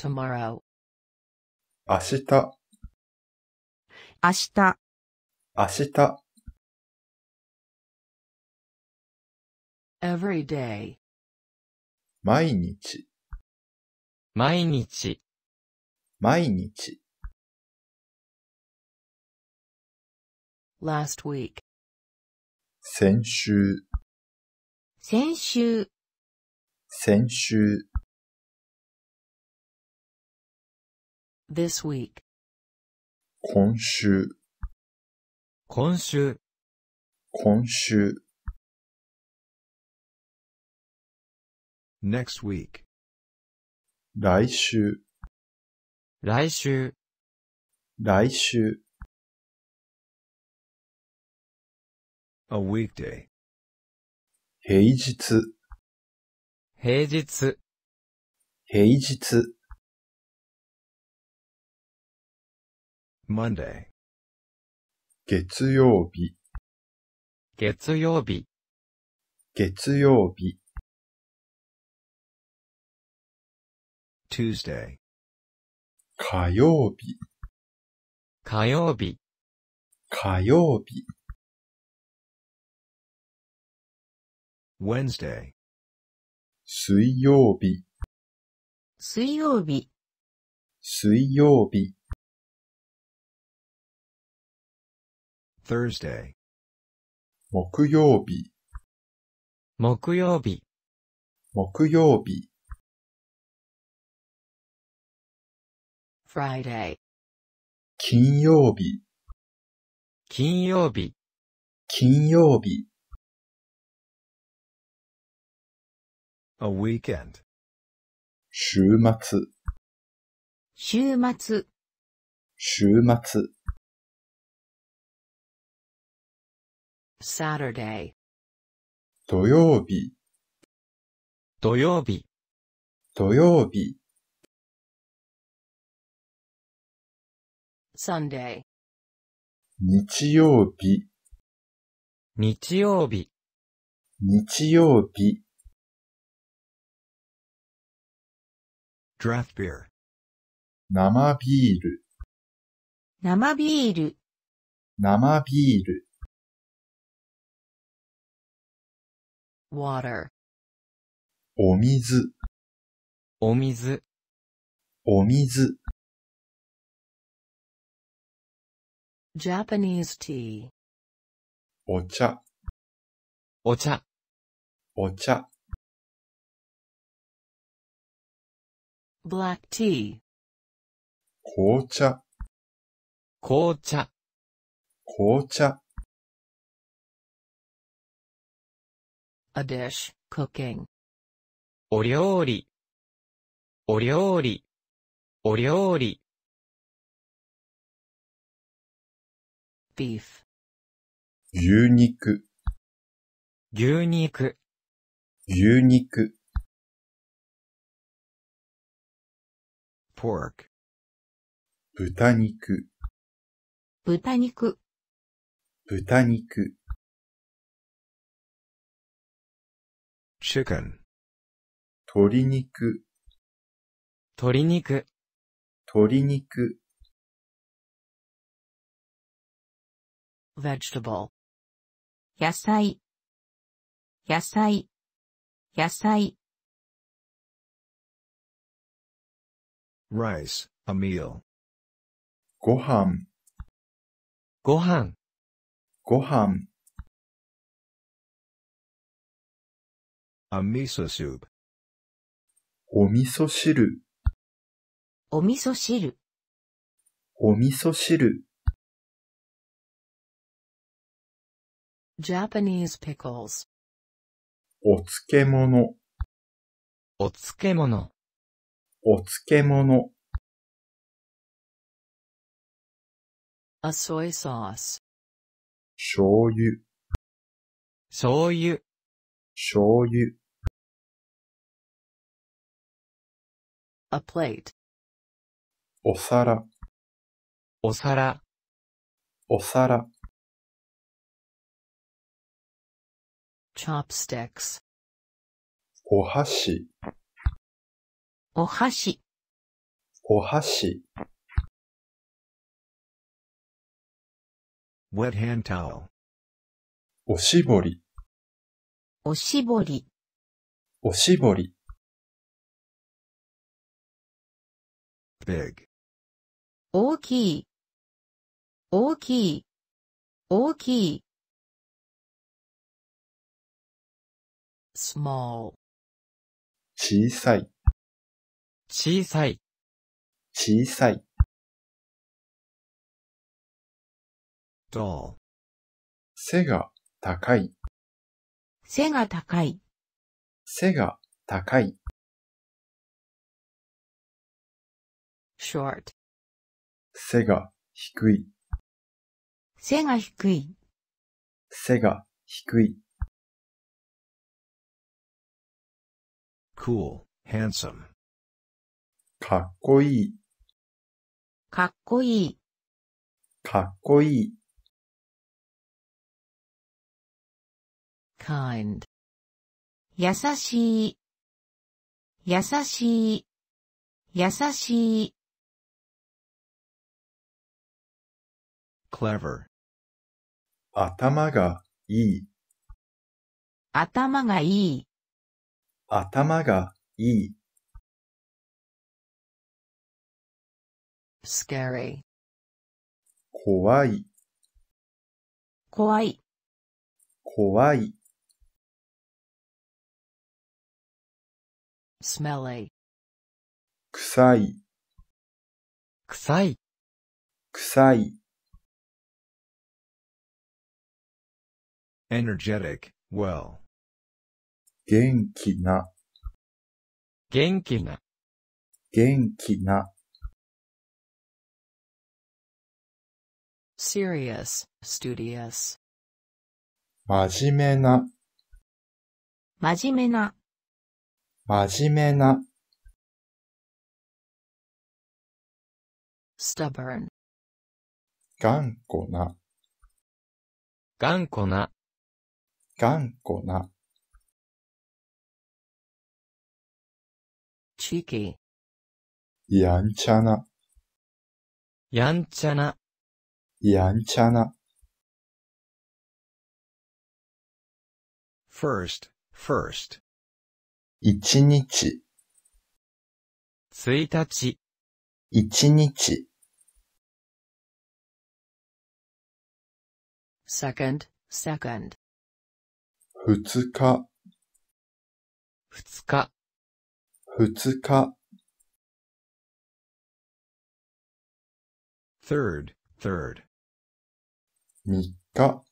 tomorrow 明日明日明日 every day 毎日毎日毎日 last week 先週先週先週 this week 今週今週今週 next week 来週来週来週 a weekday 平日平日平日 Monday 月曜日月曜日月曜日 Tuesday 火曜日火曜日火曜日 Wednesday 水曜日水曜日水曜日 Thursday 木曜日木曜日木曜日 Friday 金曜日金曜日金曜日 A weekend 週末週末週末 Saturday 土曜日土曜日土曜日 Sunday 日曜日日曜日日曜日 draft beer 生ビール生ビール生ビール water お水お水お水 Japanese tea お茶お茶お茶 black tea 紅茶紅茶紅茶 A dish, cooking. お料理。お料理。お料理。beef. 牛肉。牛肉。牛肉。pork. 豚肉。豚肉。豚肉。chicken 鶏肉鶏肉鶏肉 vegetable 野菜野菜野菜 rice, a meal ご飯ご飯ご飯 A miso soup. お味噌汁、お味噌汁、お味噌汁、Japanese pickles, お漬物、お漬物、お漬物、a soy sauce, 醤油、醤油、醤油、a plate. お皿、お皿、お皿、chopsticks, お箸、お箸、お箸、wet hand towel, おしぼり、おしぼり、おしぼり、big 大きい大きい大きい small 小さい小さい小さい doll 背が高い背が高い背が高い short 背が低い背が低い背が低い cool, handsome かっこいいかっこいいかっこいい kind 優しい優しい優しい clever 頭がいい頭がいい頭がいい scary 怖い怖い怖い smelly 臭い臭い臭い energetic, well. 元気な、元気な、元気な、serious, studious, 真面目な、真面目な、真面目な、stubborn, 頑固な、頑固な、頑固な。cheeky, やんちゃな。やんちゃな、やんちゃな。first, first, 一日、1日、一日。second, second, 二日、二日、二日、third, third, 三日、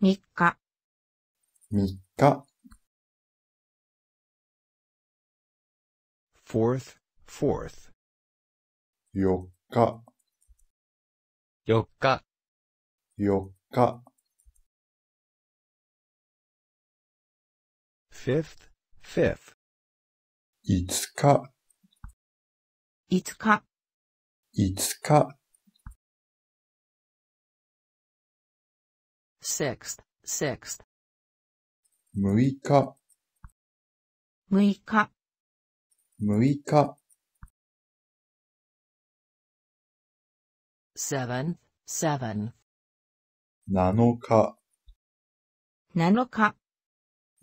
三日、三日、fourth, fourth, 四日、四日、四日、fifth, fifth. 5日、5日、5日、sixth, sixth, 6日、6日、6日、seventh, seventh, 7日、7日、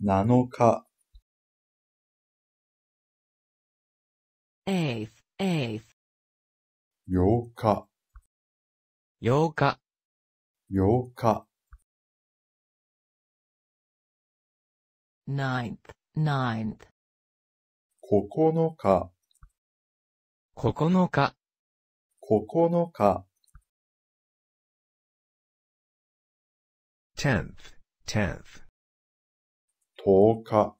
7日 h t h e 8th, 8日8日、8日 ninth, n i n t h 9日9日、9日 tenth, tenth, 十日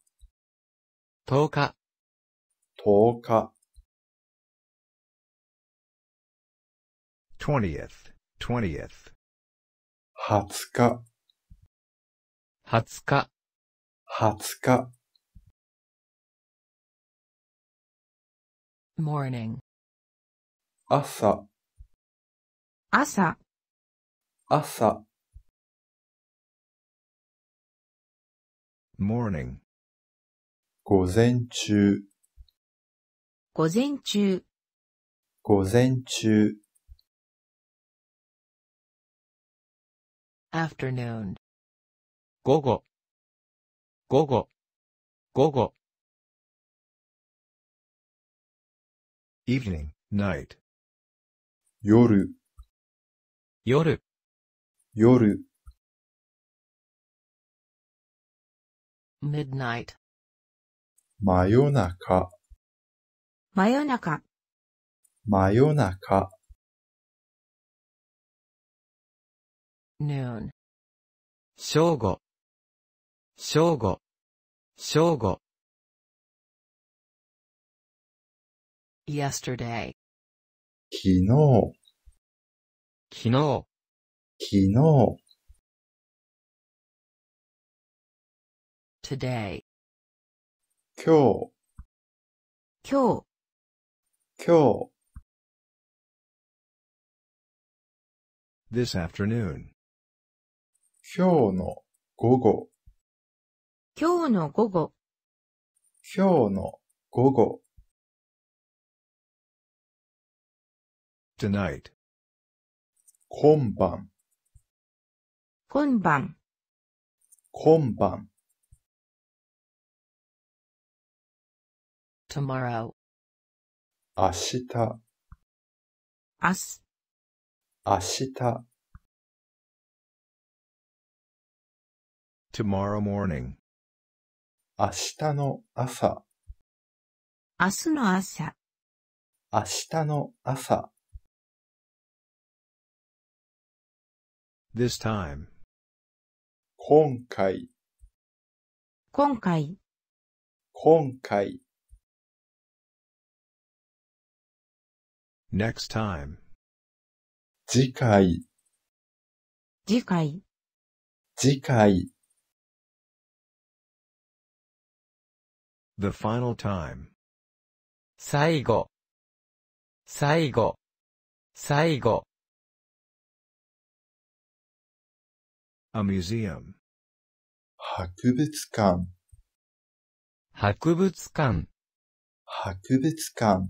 十日、十日 t w e n t i e t h t w e n t i e t h 20日、二0日、二0日、morning, 朝、朝、朝、morning 午前中午前中午前中 afternoon 午後午後午後 evening night 夜夜夜 midnight 真夜中真夜中真夜中 noon 正午正午正午 yesterday 昨日昨日昨日 today 今日今日今日 this afternoon 今日の午後今日の午後今日の午後 tonight 今晩今晩今晩 tomorrow 明日明日明日 tomorrow morning 明日の朝明日の朝明日の朝 this time 今回今回今回 Next time. 次回次回次回 The final time. 最後最後最後 A museum. 博物館博物館博物館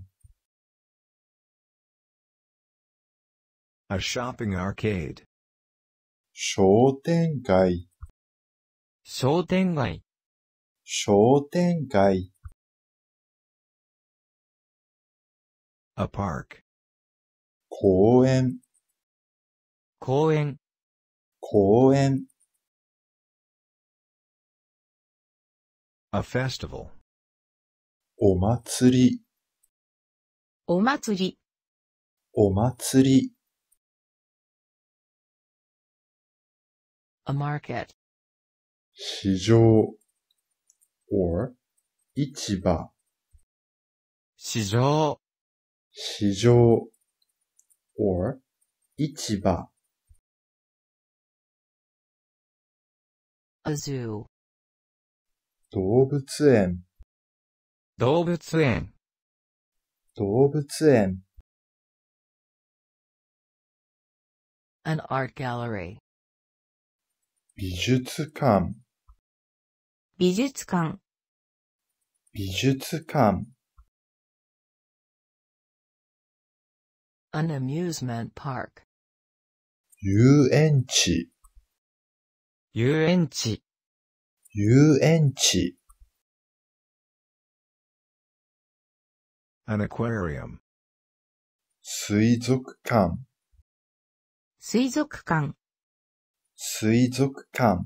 A shopping arcade. 商店街。商店街。商店街。A park. 公園。公園。公園。A festival. お祭り。お祭り。お祭り。a market. 市場 or 市場市場市場 or 市場 a zoo 動物園動物園動物園 an art gallery 美術館美術館美術館 An amusement park 遊園地遊園地遊園地 An aquarium 水族館水族館水族館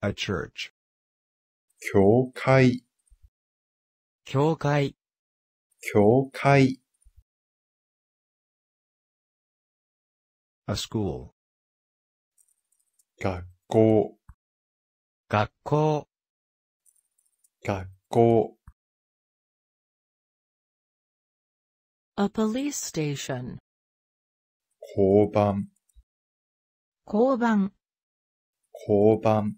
a church 教会教会教会 a school 学校学校学校 A police station 交番交番交番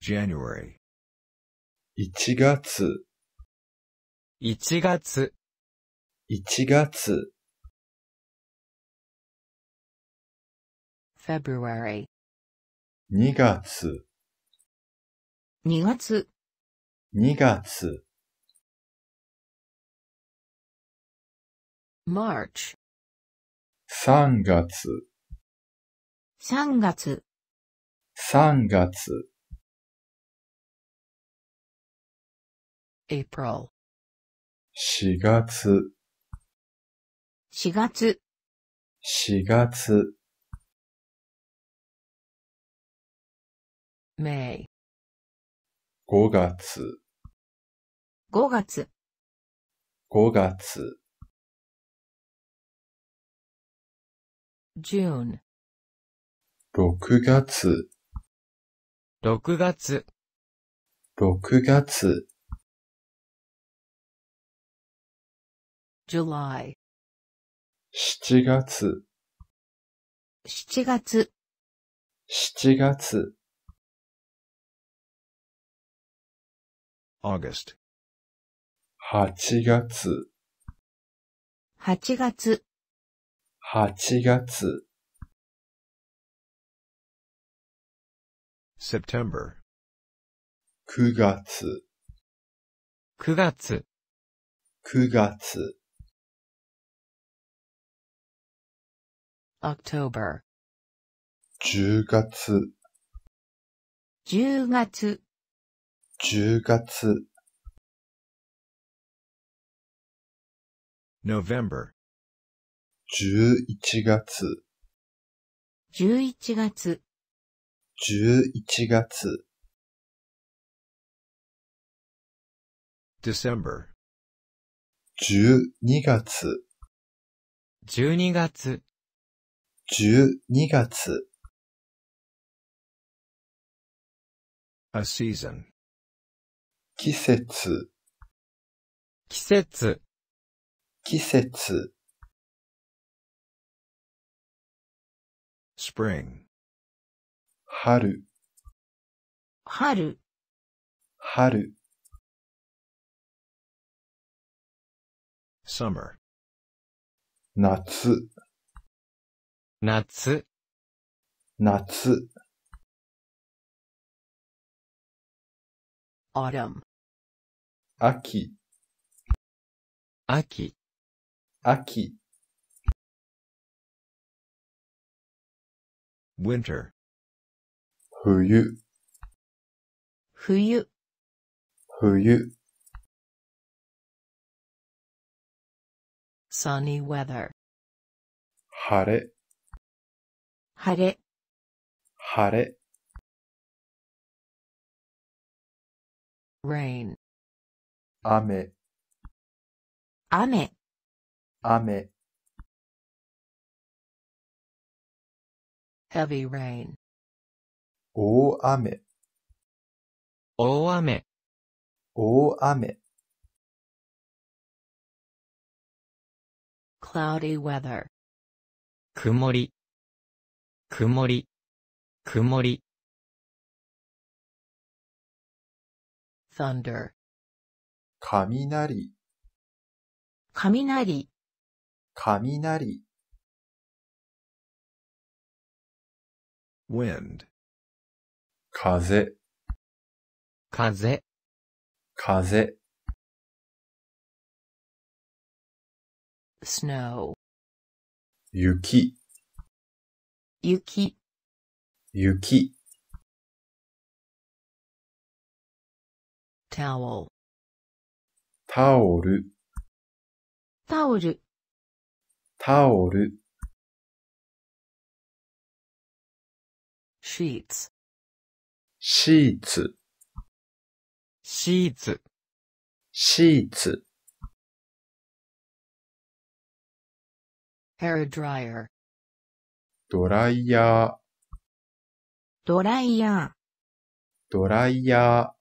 January 1月1月1月 ,1 月 ,1 月 February 2月2月2月 ,2 月 March 三月三月三月 April 四月四月四月 May 五月五月五月 June. 六月六月六月 July. 七月七月七月 August. 八月八月8月 September 9月9月9月 October 10月10月10月 November 11月11月11月 December 12月12月12月 A season 季節季節季節 spring 春春春 summer 夏夏夏 autumn 秋秋秋 winter 冬冬冬 sunny weather 晴れ晴れ晴れ rain 雨雨雨 heavy rain 大雨大雨大雨 cloudy weather 曇り曇り曇り thunder 雷雷雷 wind 風風風 snow 雪雪雪 towel タオルタオルタオル sheets sheets, sheets, sheets, hair dryer ドライヤードライヤードライヤ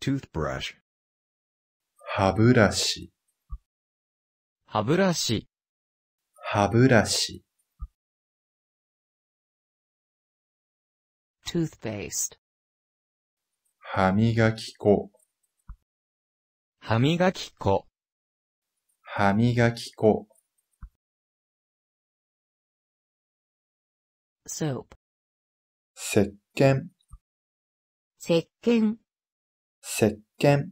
ー toothbrush 歯ブラシ歯ブラシ歯ブラシ toothpaste 歯磨き粉歯磨き粉歯磨き粉 soap 石鹸石鹸石鹸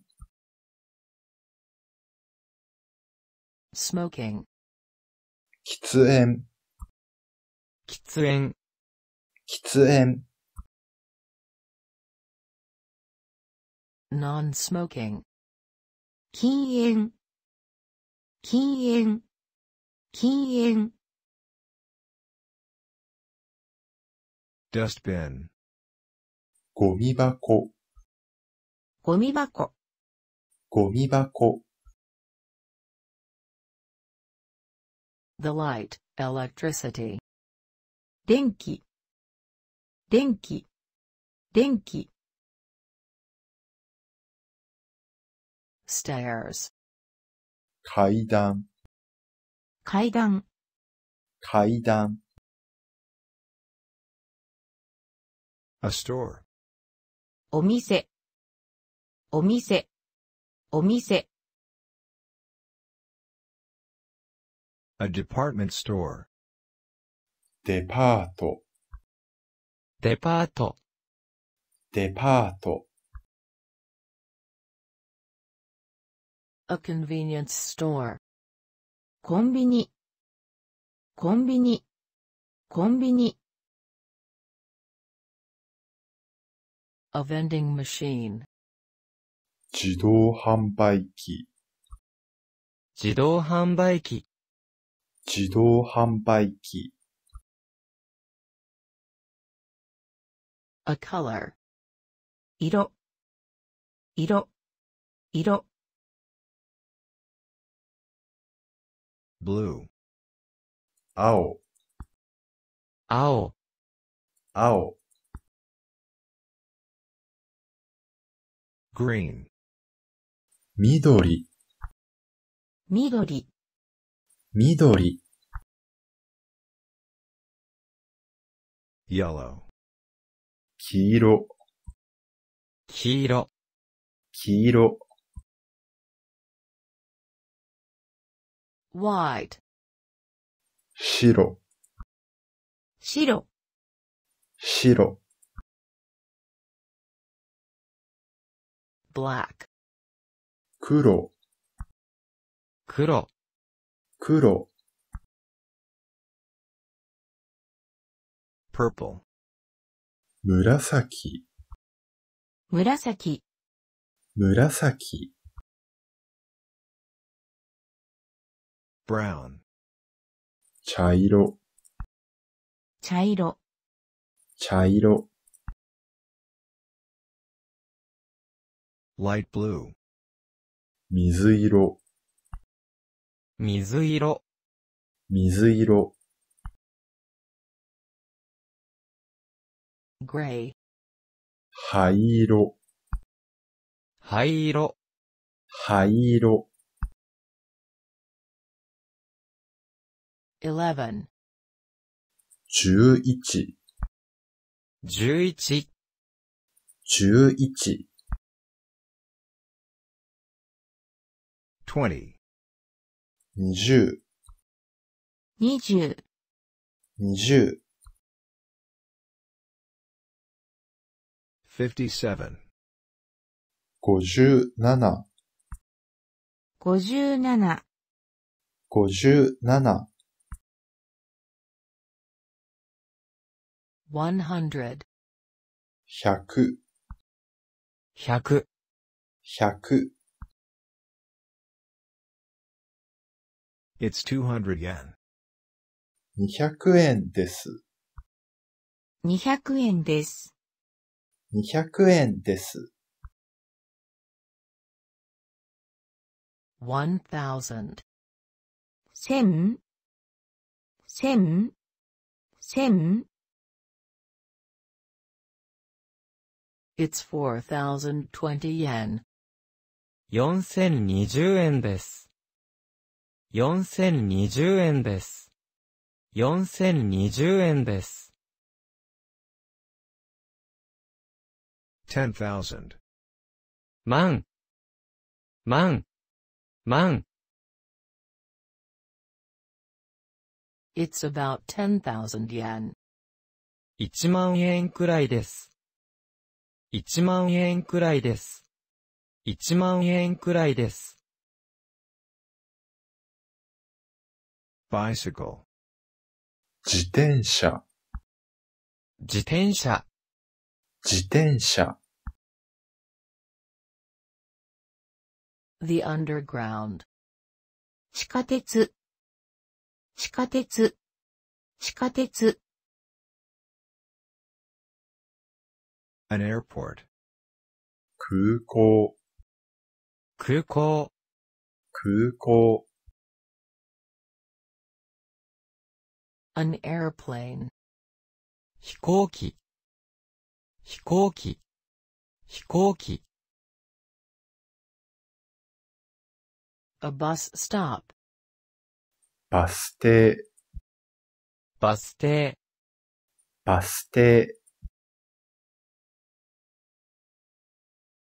smoking 喫煙喫煙喫煙 non-smoking 禁煙禁煙禁煙 dustbin ゴミ箱ゴミ箱ゴミ箱 the light electricity 電気電気電気 stairs 階段階段階段 A store お店お店お店 A department store デパートデパートデパート A convenience store. コンビニコンビニコンビニ A vending machine. 自動販売機自動販売機自動販売機 A color. 色色色 blue 青青青 green 緑緑緑 yellow 黄色黄色黄色 white 白白白 black 黒黒黒 purple 紫紫紫 brown 茶色茶色茶色 light blue 水色水色水色 gray 灰色灰色灰色 eleven 十一十一十一 twenty 二十二十二十 fifty-seven 五十七五十七五十七100 100 100 It's 200 yen. 200円です。200円です。200円です。1000 1000 1000 It's 4,020 yen. 4020円です。4020円です。4020円です。10,000万万万 It's about 10,000 yen. 1万円くらいです。1万円くらいです。1万円くらいです。bicycle 自転車自転車自転車 The underground 地下鉄地下鉄地下鉄 an airport. 空港空港空港 an airplane 飛行機飛行機飛行機 a bus stop バス停バス停バス停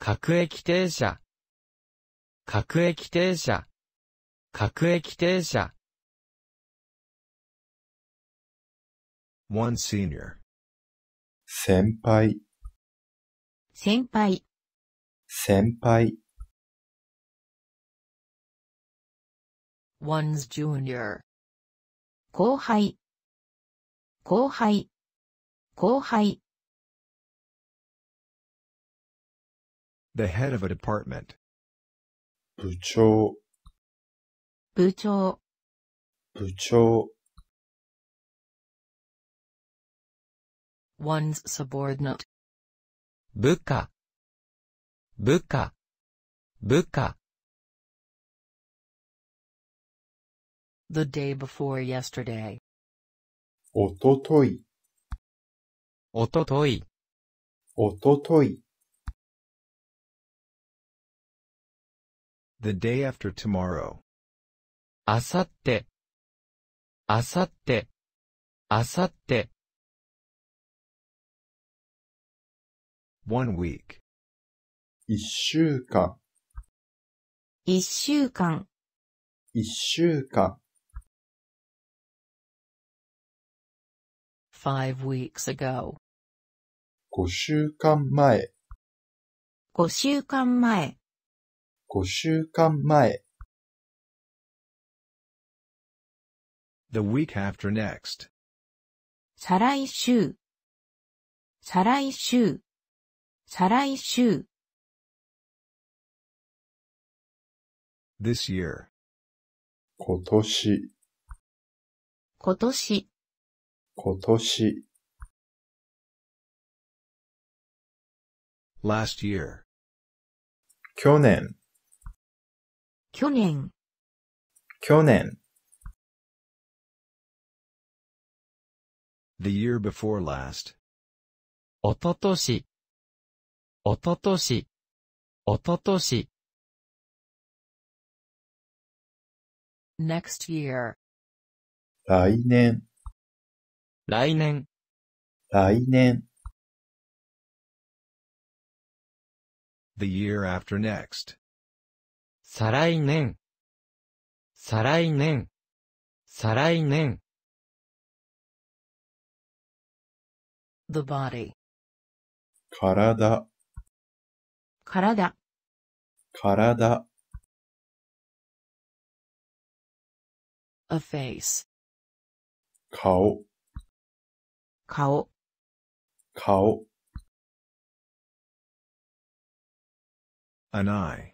各駅停車、各駅停車、各駅停車。one senior 先輩、先輩、先輩、one's junior 後輩、後輩、後輩。The head of a department. 部長部長部長 one's subordinate 部下部下部下 the day before yesterday おとといおとといおととい The day after tomorrow. あさって、あさって、あさって。one week. 一週間、一週間、一週間。five weeks ago. 五週間前、五週間前、5週間前 The week after next. 再来週、再来週、再来週。This year. 今年、今年、今年、Last year. 去年、去年去年 The year before last おととしおととしおととし Next year 来年来年来年 The year after next 再来年、再来年、再来年。the body 体、体、体、a face 顔、顔、顔、an eye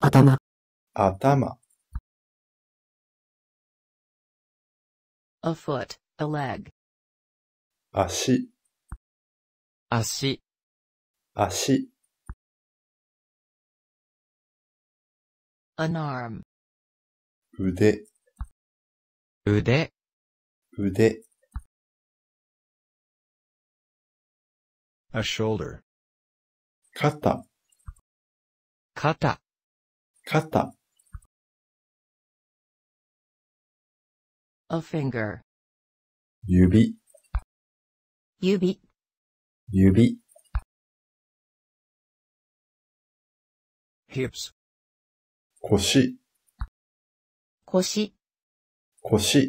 頭、頭 a foot, a leg. 足、足、足、an arm, 腕、腕、腕、a shoulder, 肩、肩、肩 a finger 指指指 hips 腰腰腰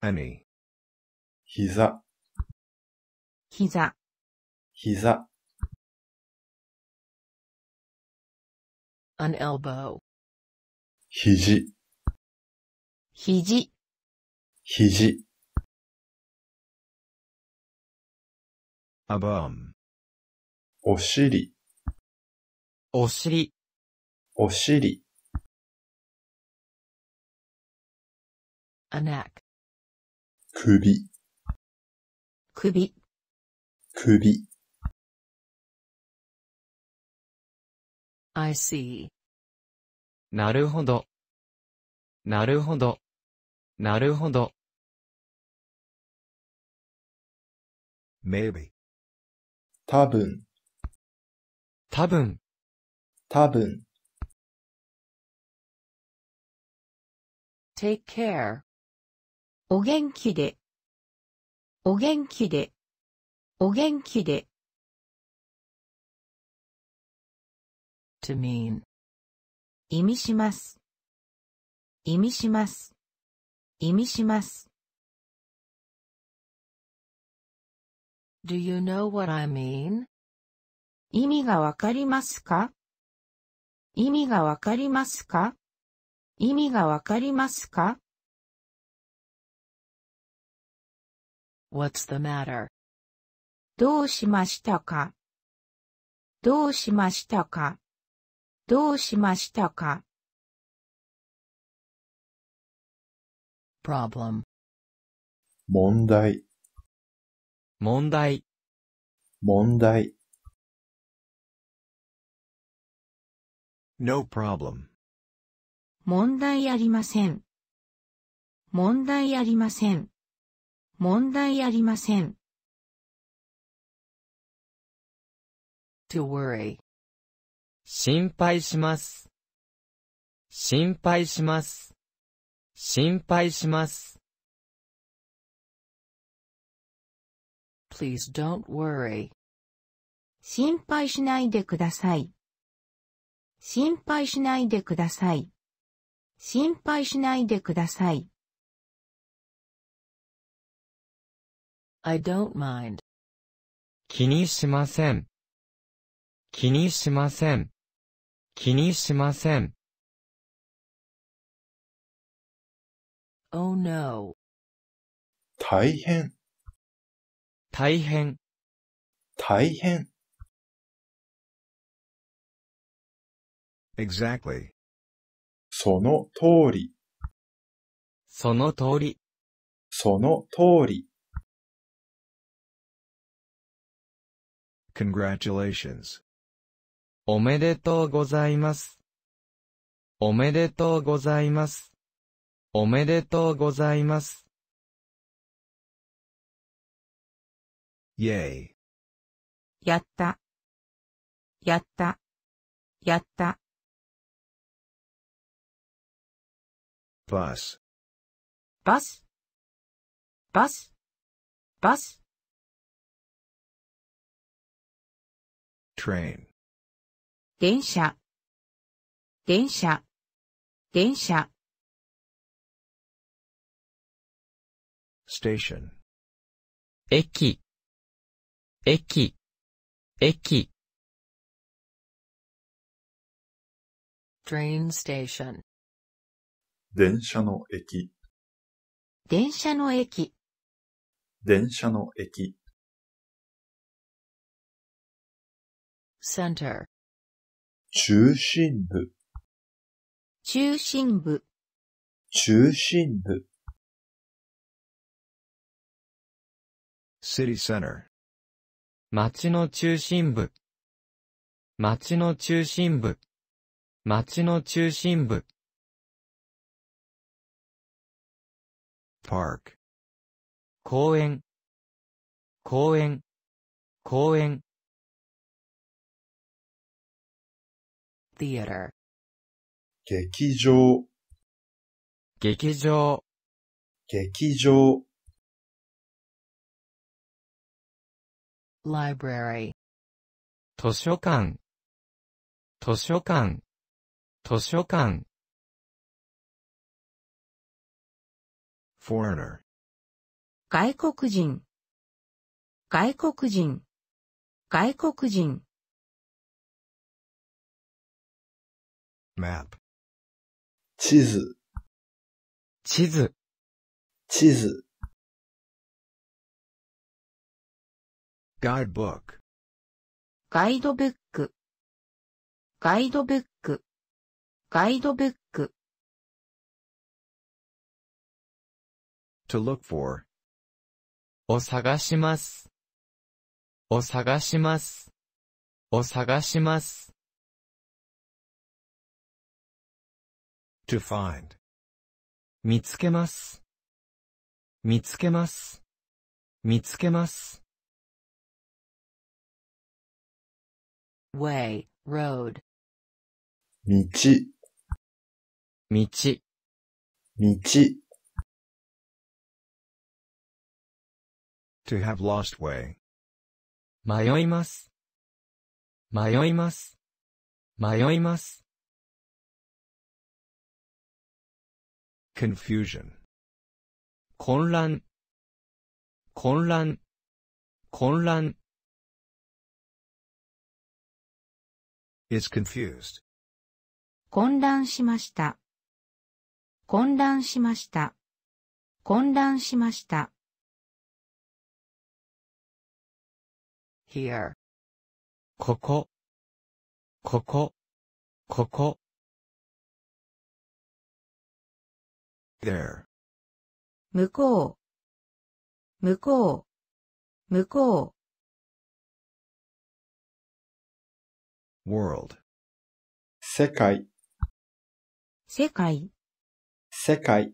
any 膝膝膝 an elbow. 肘肘肘 a bum お尻お尻お尻 a neck 首首首 I see なるほど。なるほど。なるほど。maybe 多分多分多分 take care お元気でお元気でお元気で to mean 意味します。意味します。意味します。Do you know what I mean? 意味がわかりますか意味がわかりますか意味がわかりますか ?What's the matter? どうしましたかどうしましたかどうしましたか problem 問題問題問題 No problem 問題ありません問題ありません問題ありません to worry 心配します。心配します。心配します。Please don't worry. 心配しないでください。心配しないでください。心配しないでください。I don't mind. 気にしません。気にしません。気にしません。Oh no. 大変、大変、大変、Exactly. その通り、その通り、その通り、Congratulations. おめでとうございます。おめでとうございます。おめでとうございます。Yay. やった。やった。やった。バス。バス。バス。バス。train 電車、電車、電車。station 駅、駅、駅。train station 電車の駅、電車の駅、電車の駅。center 中心部、中心部、中心部、city center, 町の中心部、町の中心部、町の中心部、park, 公園、公園、公園、theater 劇場劇場劇場 library 図書館図書館図書館 foreigner 外国人外国人外国人 map 地図地図地図 guidebook ガイドブックガイドブックガイドブック to look for を探しますを探しますを探します to find 見つけます。見つけます。見つけます。way, road 道道道 to have lost way 迷います。迷います。迷います。confusion 混乱混乱混乱 is confused 混乱しました混乱しました混乱しました here ここここここ there 向こう向こう向こう world 世界世界世界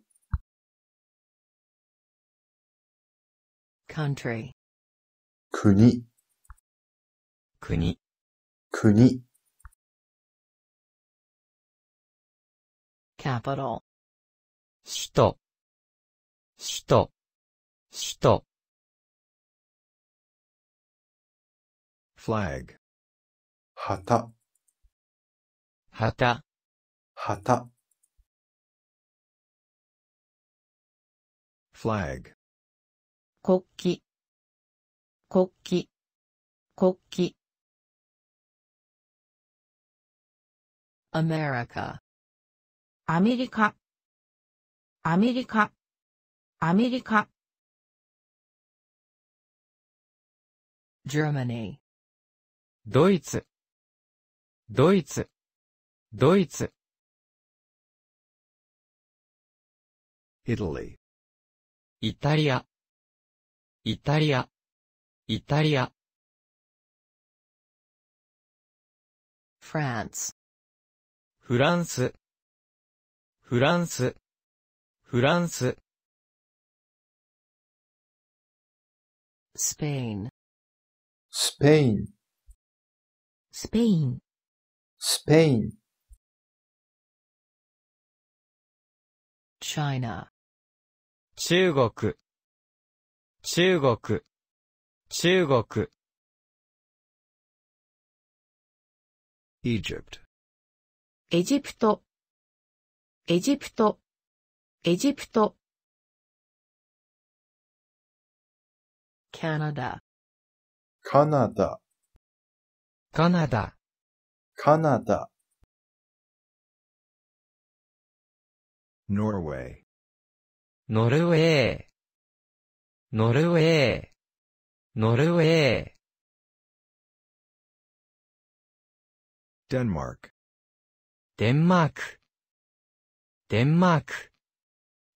country 国国国 capital 首都、首都、首都。flag 旗旗旗 flag 国旗国旗国旗 America アメリカアメリカ、アメリカ。Germany ドイツ、ドイツ、ドイツ。Italy イタリア、イタリア、イタリア。France フランス、フランス。フランス。スペイン。スペイン。スペイン。スペイン。China 中国中国中国 Egypt エジプトエジプトエジプトカナダ。カナダカナダカナダノルウェイ。ノルウェイ。ノルウェイ。ノルウェイ。デンマーク。デンマークデンマーク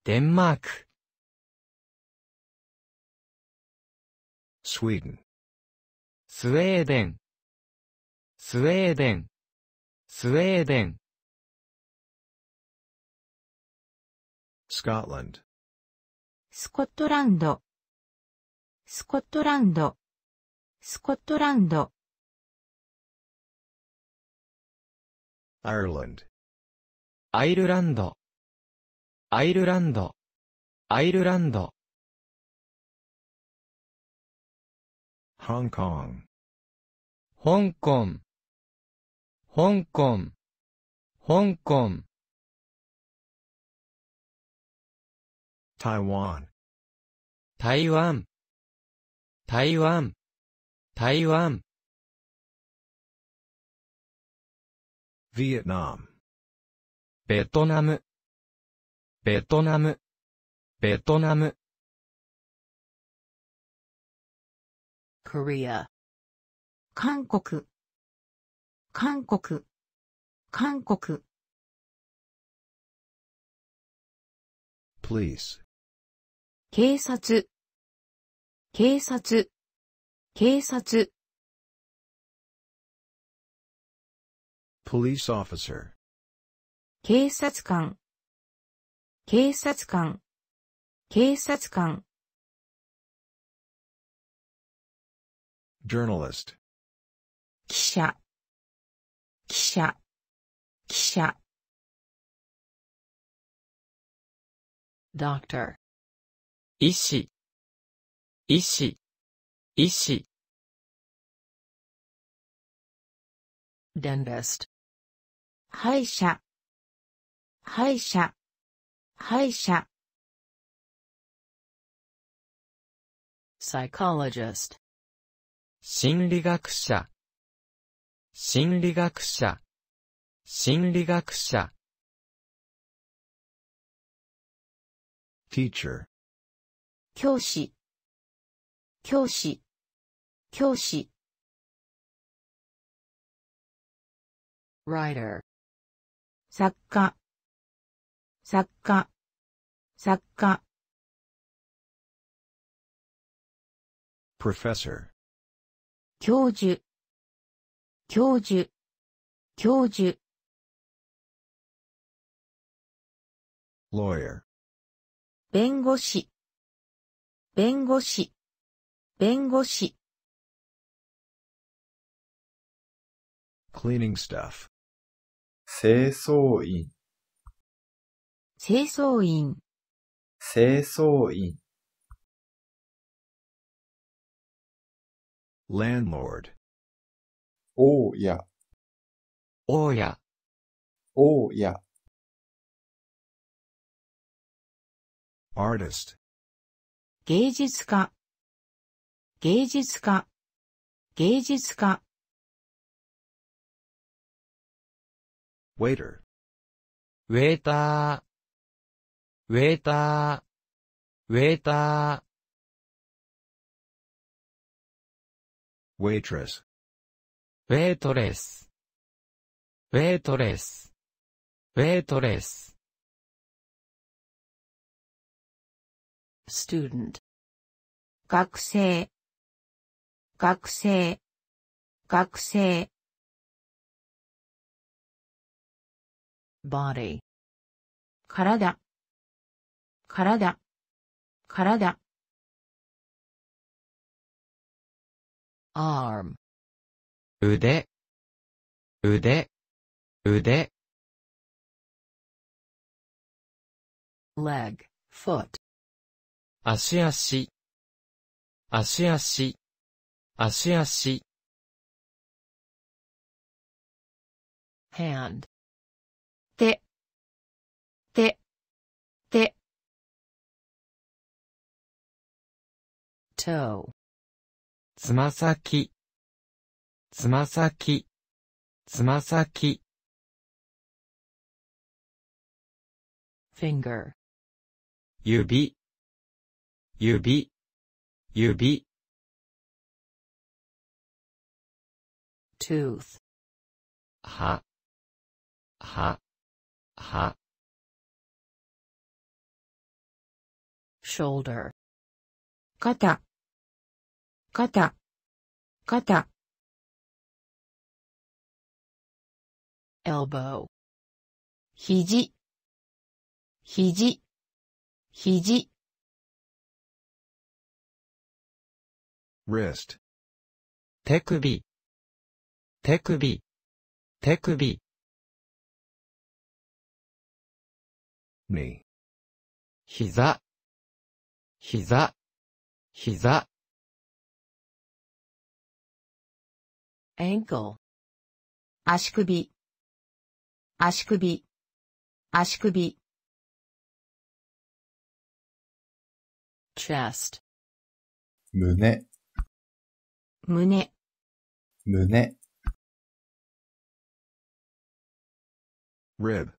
デンマーク Sweden スウェーデンスウェーデンスウェーデン Scotland スコットランドスコットランドスコットランド Ireland アイルランドアイルランド、アイルランド。香港、香港、香港、香港。台湾、台湾、台湾、台湾。Vietnam ベトナム、ベトナム、ベトナム。Korea 韓国、韓国、韓国。police 警察、警察、警察。police officer 警察官、警察官、警察官。journalist 記者、記者、記者。doctor 医師、医師、医師。dentist 歯医者、歯医者。歯医者 psychologist 心理学者心理学者心理学者 teacher 教師教師教師 writer 作家作家作家 professor 教授教授教授 lawyer 弁護士弁護士弁護士 cleaning stuff 清掃員清掃員清掃員 landlord 大家大家大家 artist 芸術家芸術家芸術家 waiter ウェーターウェーター、ウェーター。ウェイトレス、ウェイトレス、ウェイトレス。student, 学生、学生、学生。body, 体、体、体。arm 腕、腕、腕。leg, foot 足足、足足、足足。hand 手、手。toe つま先つま先つま先 finger 指指指 tooth 歯歯歯 shoulder 肩肩、肩。elbow 肘、肘、肘。wrist 手首、手首、手首。knee 膝、膝、膝。ankle 足首足首足首 chest 胸胸胸 rib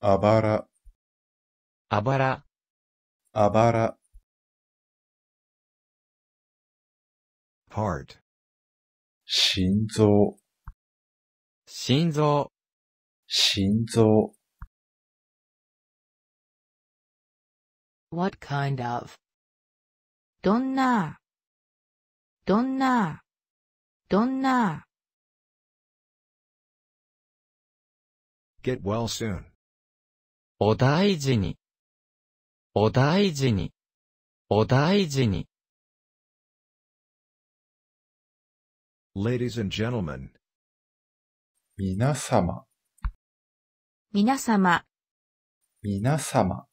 あばらあばらあばら Part. 心臓、心臓、心臓、What kind of? どんな、どんな、どんな、Get well soon. お大事に、お大事に、お大事に。Ladies and gentlemen. 皆様。皆様。皆様。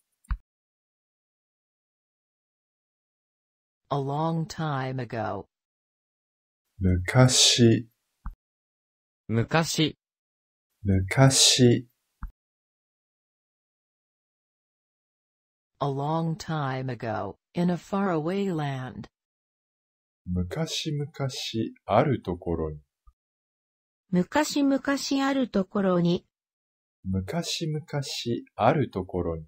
A long time ago. long time ago, in a faraway land. 昔々あるところに、昔々あるところに、昔々あるところに。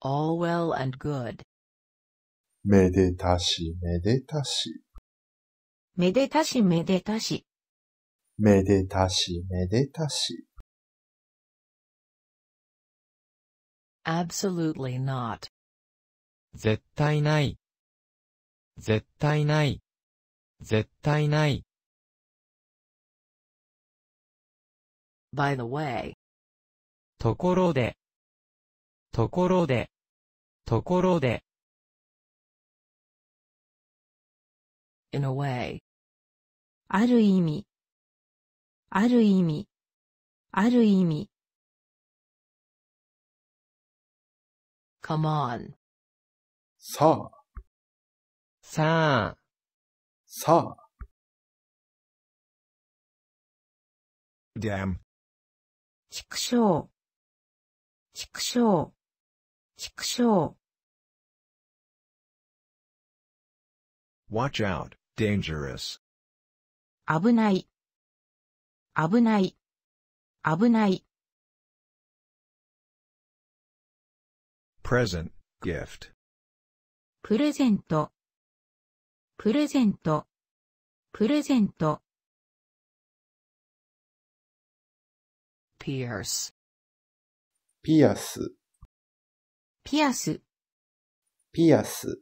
all well and good. めでたし、めでたし、めでたしめでたし、めでたし、めでたし。absolutely not. 絶対ない。絶対ない。絶対ない。by the way ところで、ところで、ところで。in a way ある意味、ある意味、ある意味。come on さあ、さあ、さあ、damn, 畜生、畜生、畜生、watch out, dangerous, 危ない、危ない、危ない、present, gift, プレゼント、プレゼント、プレゼント。ピアス、ピアス、ピアス、ピアス。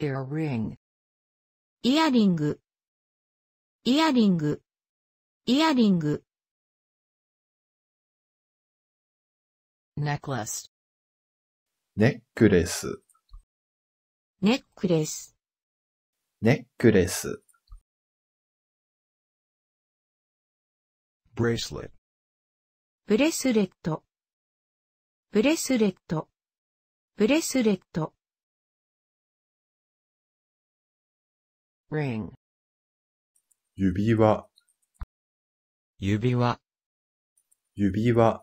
イヤリング、イヤリング、イヤリング、イヤリング。ネックレスネックレス、ネックレス、ネックレス、ブレスレット、ブレスレット、ブレスレット、ring, 指輪、指輪、指輪、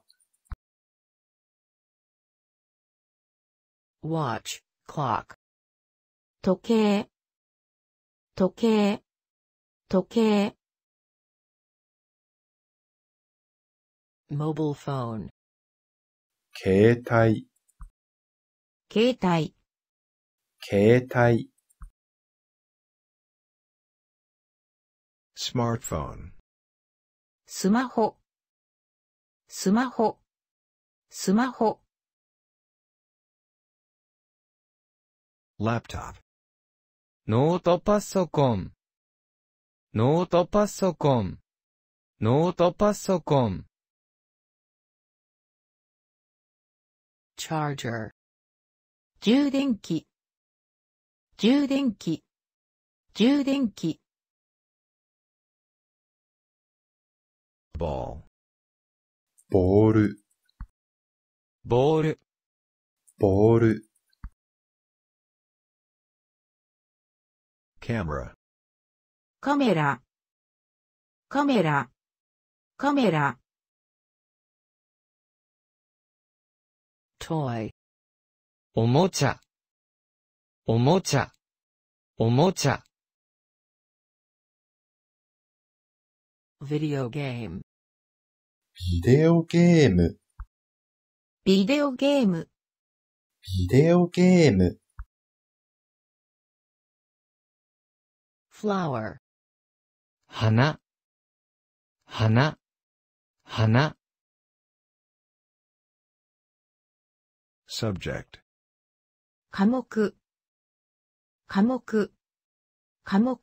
watch, clock. 時計、時計、時計。mobile phone. 携帯、携帯、携帯。smartphone, スマホ、スマホ、スマホ。laptop. Notepadsocom. Notepadsocom. Notepadsocom. Charger. 充電器.充電器.充電器. Ball. Ball. Ball. Ball. camera. カメラ、カメラ、カメラ。toy おもちゃ、おもちゃ、おもちゃ。video game ビデオゲーム、ビデオゲーム、ビデオゲーム。flower 花花花 subject 科目科目科目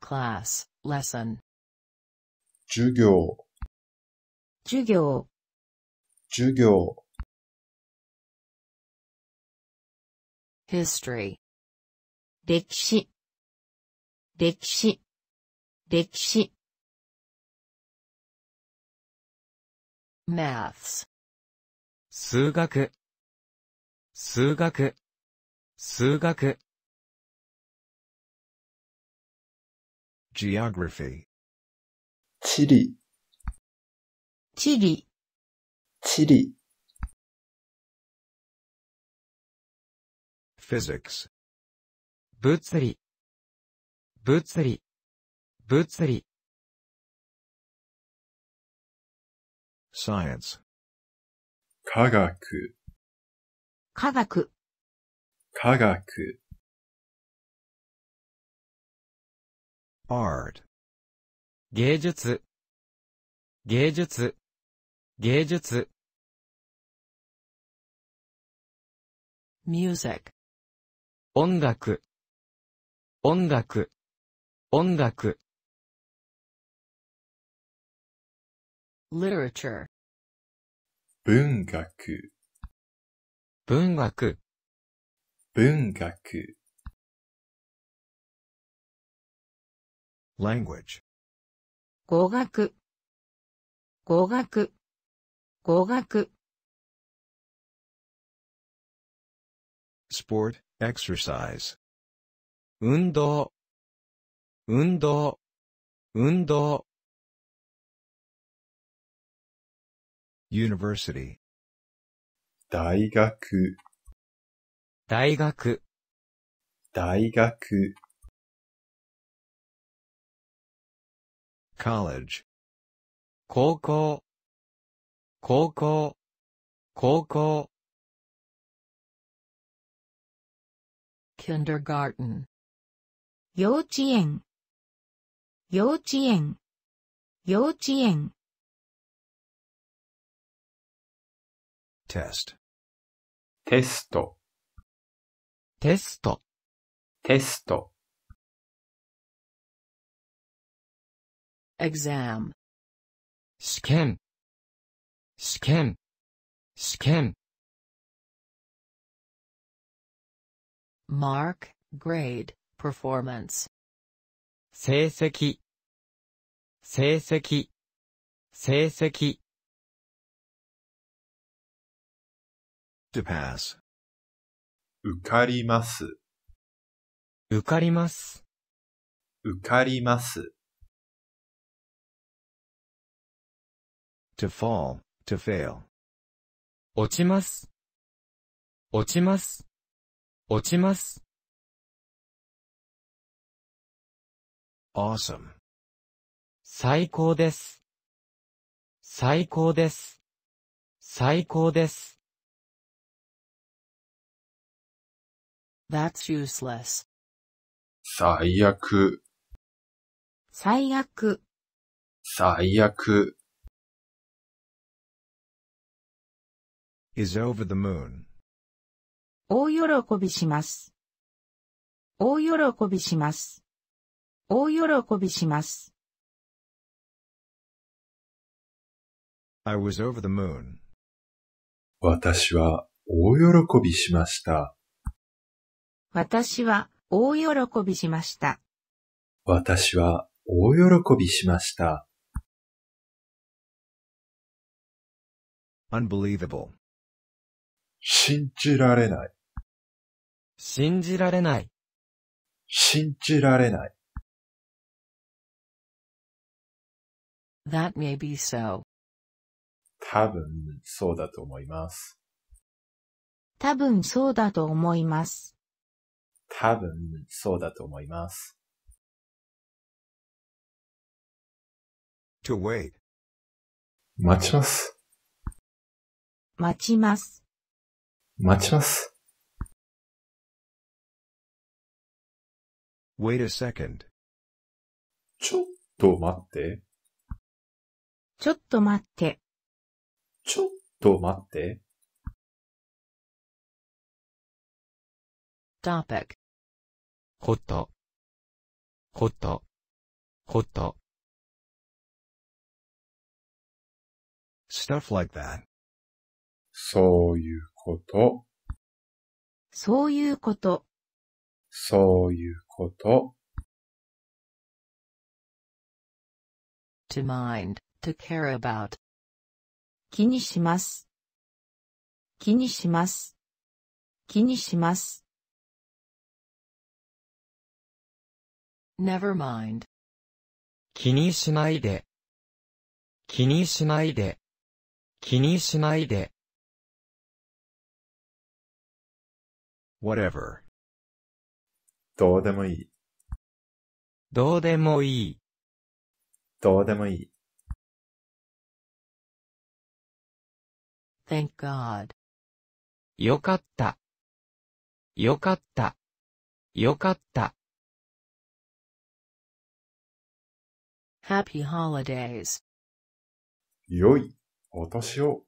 class lesson 授業授業授業 history 歴史歴史歴史 maths 数学数学数学 geography 地理地理地理 physics 物理物理物理 science 科学科学科学 art 芸術芸術芸術 music 音楽音楽音楽 literature 文学文学文学 language 語学語学語学 sport exercise 運動運動運動 university 大学大学大学 college 高校高校高校 kindergarten. 幼稚園幼稚園幼稚園 test testo testo testo exam 試験試験試験 mark, grade, performance 成績成績成績 to pass 受かります受かります受かります to fall, to fail 落ちます落ちます落ちます。awesome 最高です。最高です。最高です。That's useless. 最悪。最悪。最悪。is over the moon. 大喜びします。大喜びします。大喜びします。I was over the moon. 私は大喜びしました。私は大喜びしました。私は大喜びしました。unbelievable 信じられない。信じられない。信じられない。That may be so. 多分そうだと思います。多分そうだと思います。多分そうだと思います。to wait 待ちます。待ちます。待ちます。Wait a second. ちょっと待って。ちょっと待って。ちょっと待って。topic こと、こと、こと。stuff like that そういうこと。そういうこと。そういうこと。to mind, to care about 気にします。気にします。気にします。never mind 気にしないで。気にしないで。気にしないで。whatever どうでもいい。どうでもいい。どうでもいい。Thank God. よかった。よかった。よかった。Happy Holidays. 良いお年を。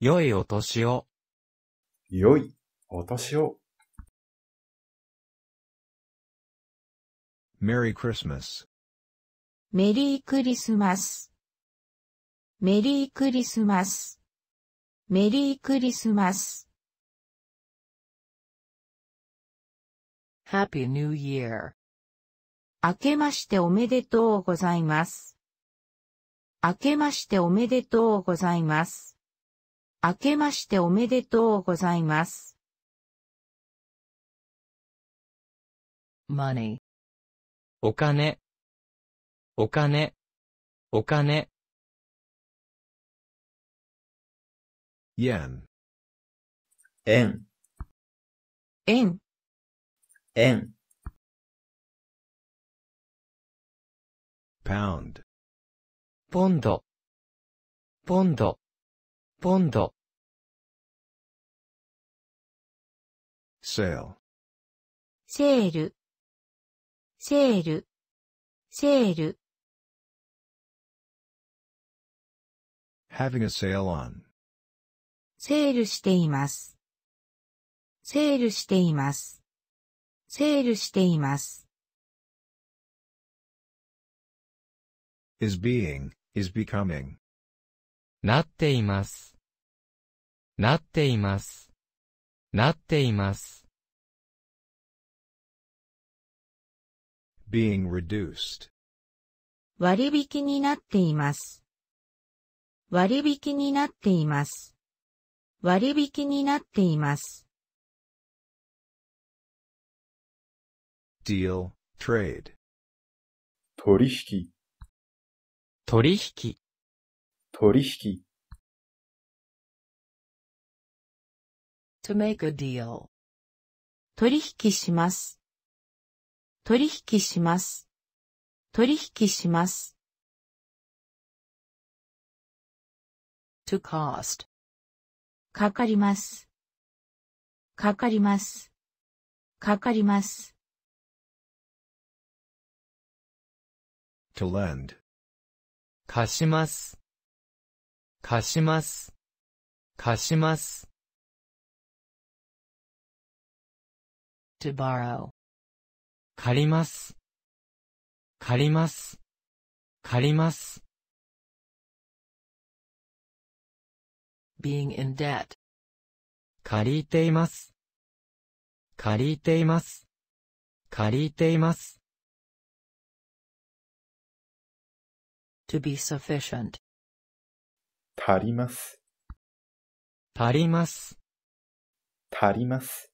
良いお年を。良いお年を。Merry Christmas. メリークリスマス。メリークリスマス。メリークリスマス。Happy New Year. 明けましておめでとうございます。明けましておめでとうございます。明けましておめでとうございます。money お金、お金、お金。yen, 円、円、円、pound, ポンド、ポンド、ポンド、sale, セール、セール、セール。having a sale on セールしています。セールしています。セールしています。is being, is becoming なっています。なっています。なっています。being reduced. 割引になっています。割引になっています。割引になっています。deal, trade 取引取引取引 to make a deal 取引します取引します。取引します。to cost かかります。かかります。かかります。to lend 貸します。貸します。貸します。to borrow 借ります。借ります。借ります。being in debt 借りています。借りています。借りています。to be sufficient 足ります。足ります。足ります。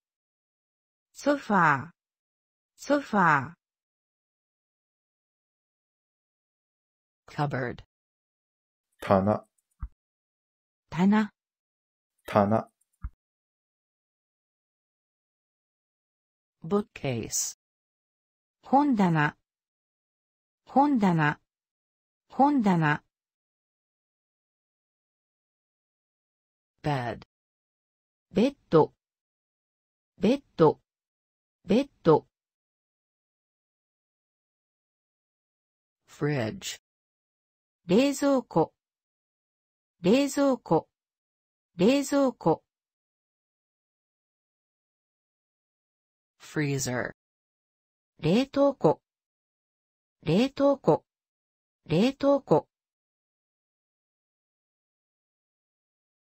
ソファー、ソファー。cupboard 棚、棚、棚、bookcase 本棚、本棚、本棚、bed ベッド、ベッド、ベッド fridge 冷蔵庫冷蔵庫冷蔵庫 freezer 冷凍庫冷凍庫冷凍庫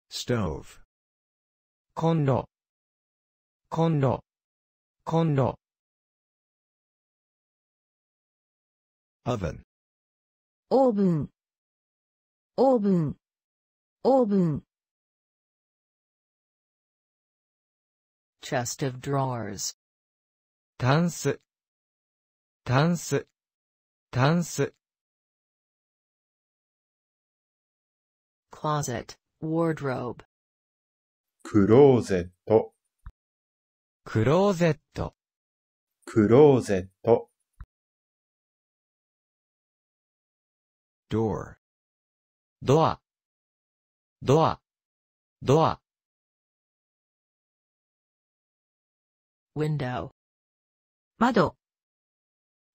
stove コンロコンロコンロ oven Oven. chest of drawers タンスタンスタンス closet wardrobe Closet. クローゼット、クローゼット、door, ドア、ドア、ドア、window, 窓、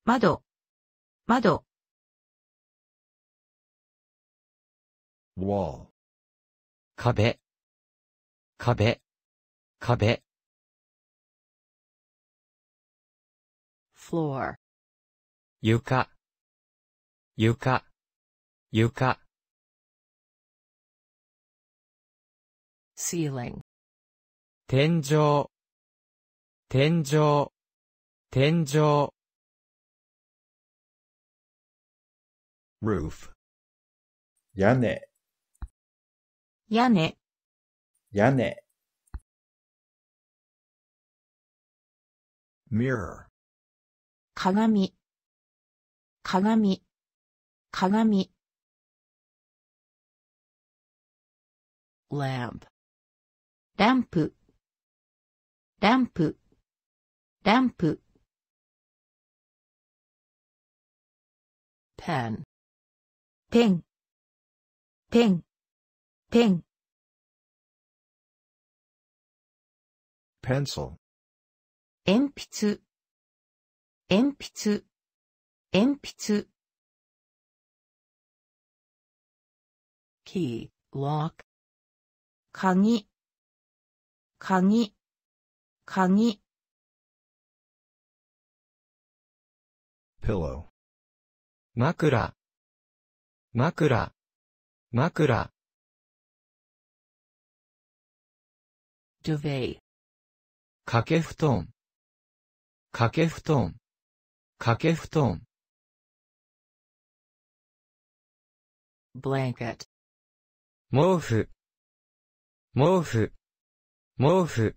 窓、窓、wall, 壁、壁、壁。floor. 床床床 ceiling 天井天井天井 roof 屋根屋根屋根 mirror 鏡鏡鏡 lamp ランプランプランプ pen ペンペンペン pencil 鉛筆鉛筆鉛筆 key, lock 鍵鍵鍵 pillow 枕枕枕 d u v e 掛け布団掛け布団掛け布団 blanket 毛布毛布毛布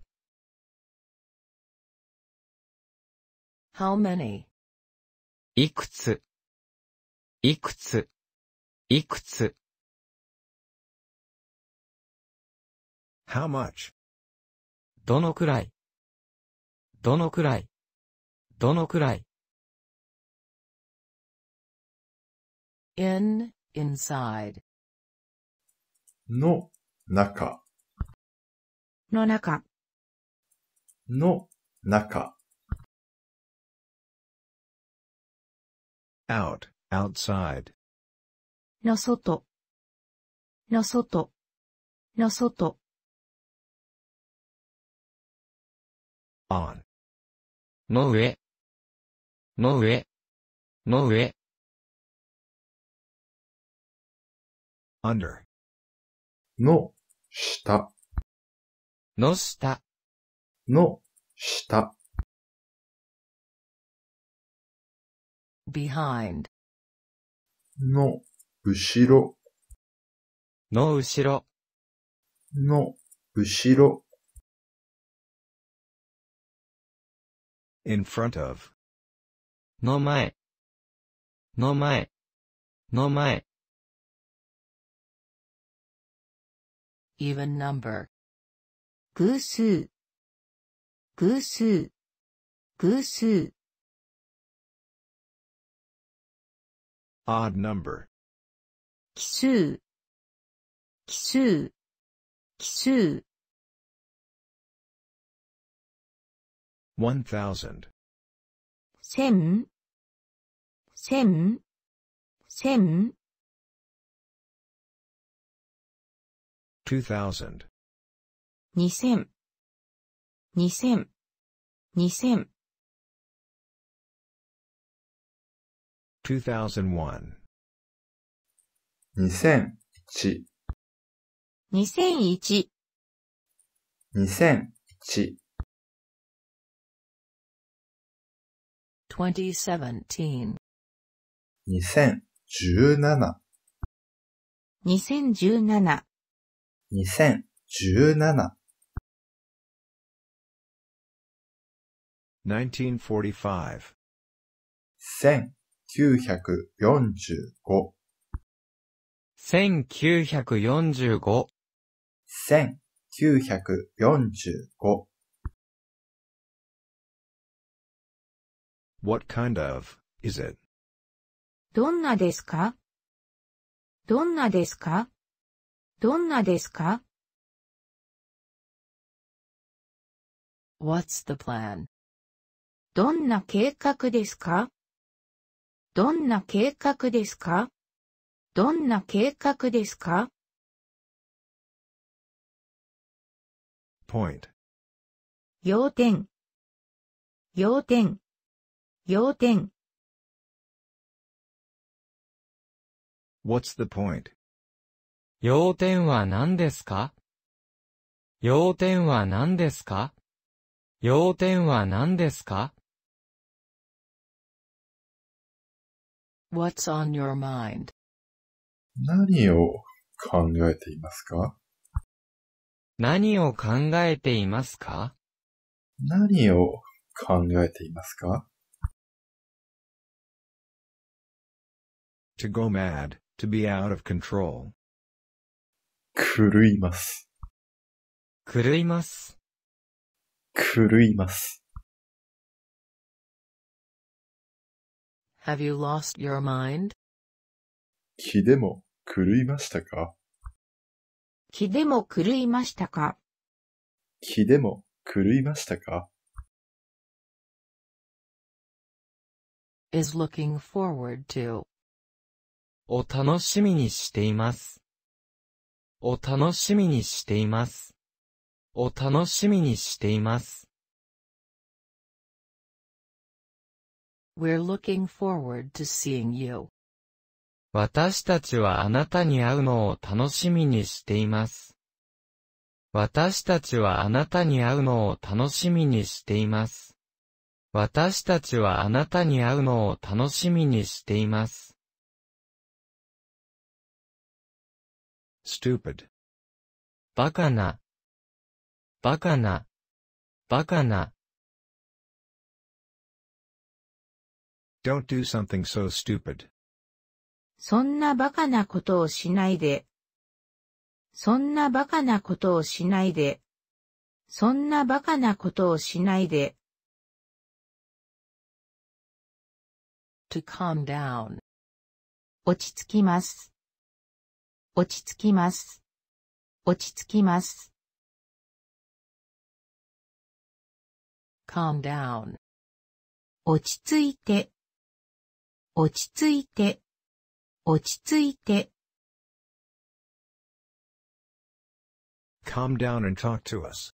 How many? いくついくついくつ How much? どのくらいどのくらいどのくらい in, inside の中の中の中 out, outside の外の外の外 on の上の上の上 under の下の下の下 behind の後ろの後ろの後ろ in front of の前の前の前 even number 偶数偶数偶数 odd number 奇数奇数奇数 one thousand One thousand. 2000 2000 2000 2000 2001 2001 2001 2001 2017 2017 2017 2017 1945 1945 1945 1945 What kind of, is it? どんなですかどんなですかどんなですか ?What's the plan? どんな計画ですかどんな計画ですかどんな計画ですか point 要点要点要点 What's the point? 要点は何ですか要点は何ですか要点は何ですか ?What's on your mind? 何を考えていますか何を考えていますか何を考えていますか ?to go mad, to be out of control. 狂います。狂います。狂います。Have you lost your mind? 気でも狂いましたか気でも狂いましたか気でも狂いましたか is looking forward to お楽しみにしています。お楽しみにしています。お楽しみにしています。We're looking forward to seeing you. 私たちはあなたに会うのを楽しみにしています。私たちはあなたに会うのを楽しみにしています。私たちはあなたに会うのを楽しみにしています。stupid バカな、バカな、バカな。Don't do something so stupid. そんなバカなことをしないで。そんなバカなことをしないで。そんなバカなことをしないで。to calm down 落ち着きます。落ち着きます。落ち着きます。calm down 落ち着いて、落ち着いて、落ち着いて。calm down and talk to us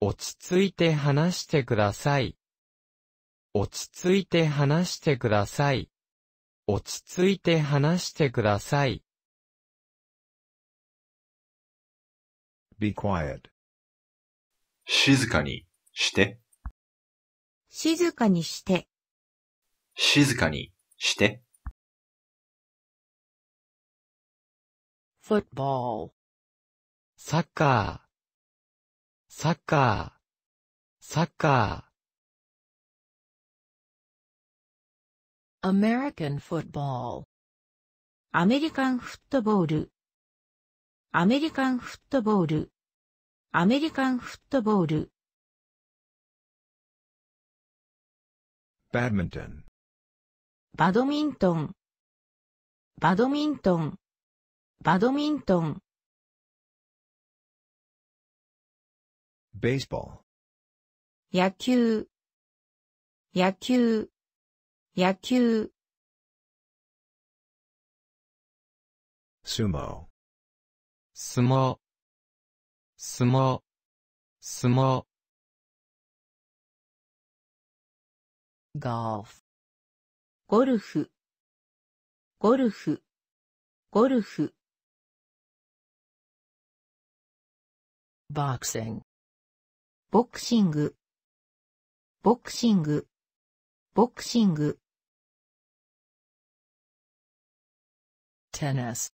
落ち着いて話してください。落ち着いて話してください。落ち着いて話してください。be quiet. 静かにして。静かにして。静かにして。football サッカーサッカーサッカー American football アメリカンフットボールアメリカンフットボール、アメリカンフットボール。バドミントン、バドミントン、バドミントン、バドミントン。ベースボール、野球、野球、野球。sumo 相撲相撲相撲ゴルフゴルフゴルフ b o x i ボクシングボクシングボクシングテニス、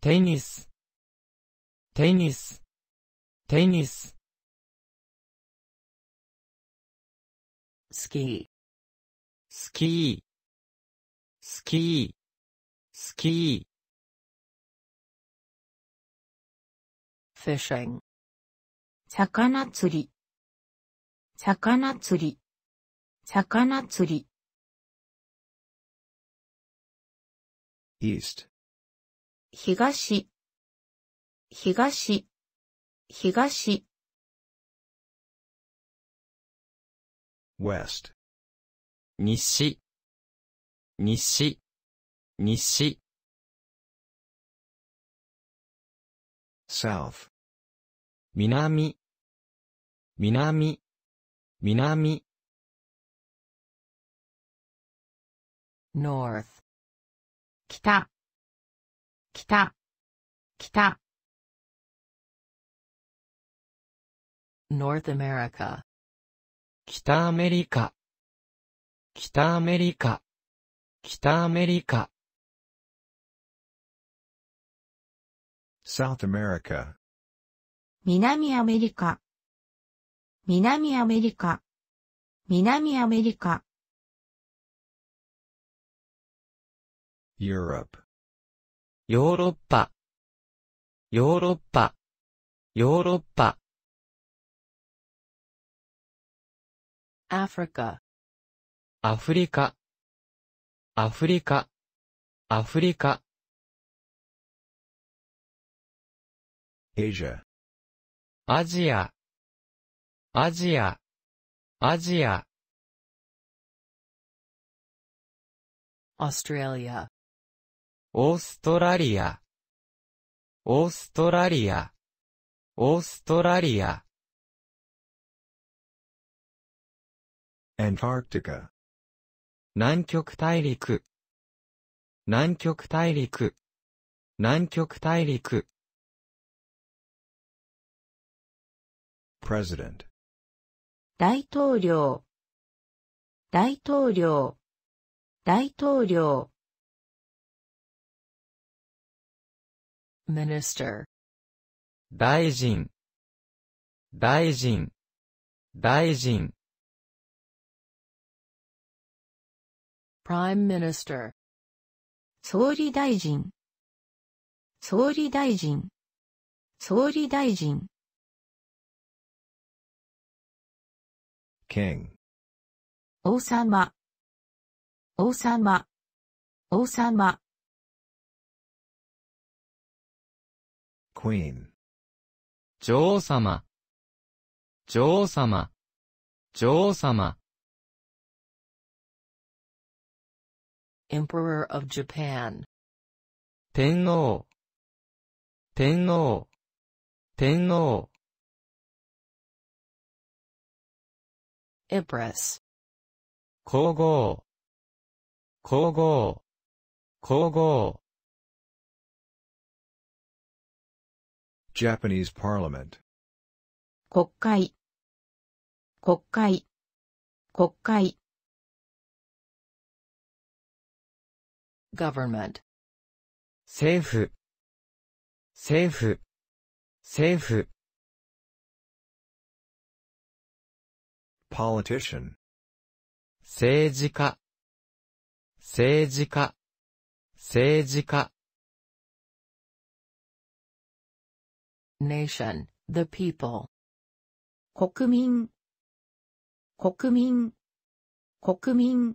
テニステニス、テニス。スキー、スキー、スキー、スキー。フィッシング。魚釣り、魚釣り、魚釣り。イースト、東、東、東、west, 西、西、西、south, 南、南、南、north, 北、北、北、North America 北アメリカ北アメリカ北アメリカ South America 南アメリカ南アメリカ南アメリカ Europe ヨーロッパヨーロッパヨーロッパ Africa アフリカアフリカアフリカ Asia アジアアジアアジア Australia オーストラリアオーストラリアオーストラリア Antarctica 南極大陸南極大陸南極大陸 President 大統領大統領大統領 Minister 大臣大臣大臣 Prime Minister 総理大臣総理大臣総理大臣 King 王様王様王様 Queen 女王様女王様女王様 Emperor of Japan. 天皇天皇天皇 Empress 皇后皇后皇后 Japanese Parliament 国会国会国会 government 政府政府政府 politician 政治家政治家政治家 nation, the people 国民国民国民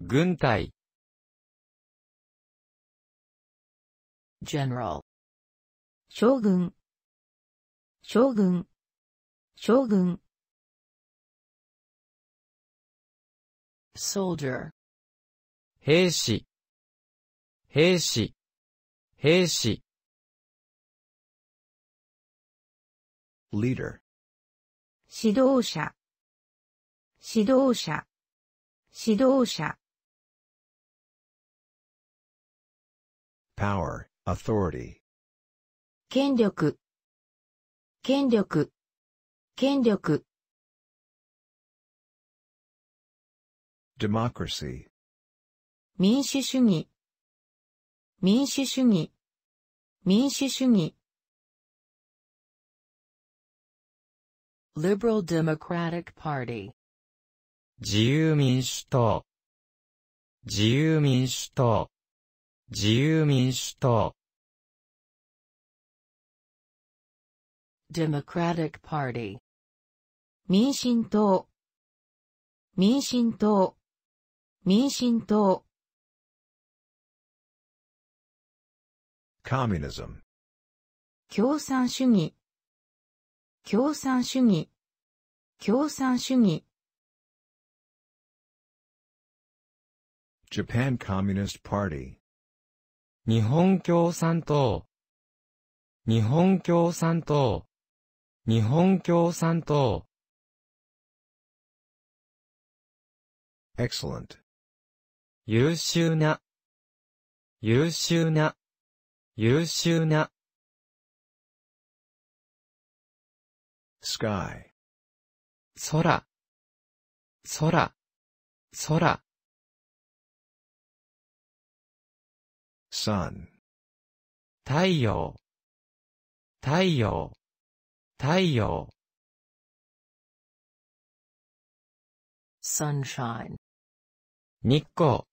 軍隊 general 将軍将軍将軍 soldier 兵士兵士兵士 leader 指導者指導者指導者 power, authority. 権力権力権力 democracy 民主主義民主主義民主主義 liberal democratic party 自由民主党自由民主党自由民主党 Democratic Party 民進党民進党民進党 Communism 共産主義共産主義共産主義 Japan Communist Party 日本共産党日本共産党日本共産党 excellent 優秀な優秀な優秀な sky 空空空 sun 太陽太陽太陽 sunshine 日光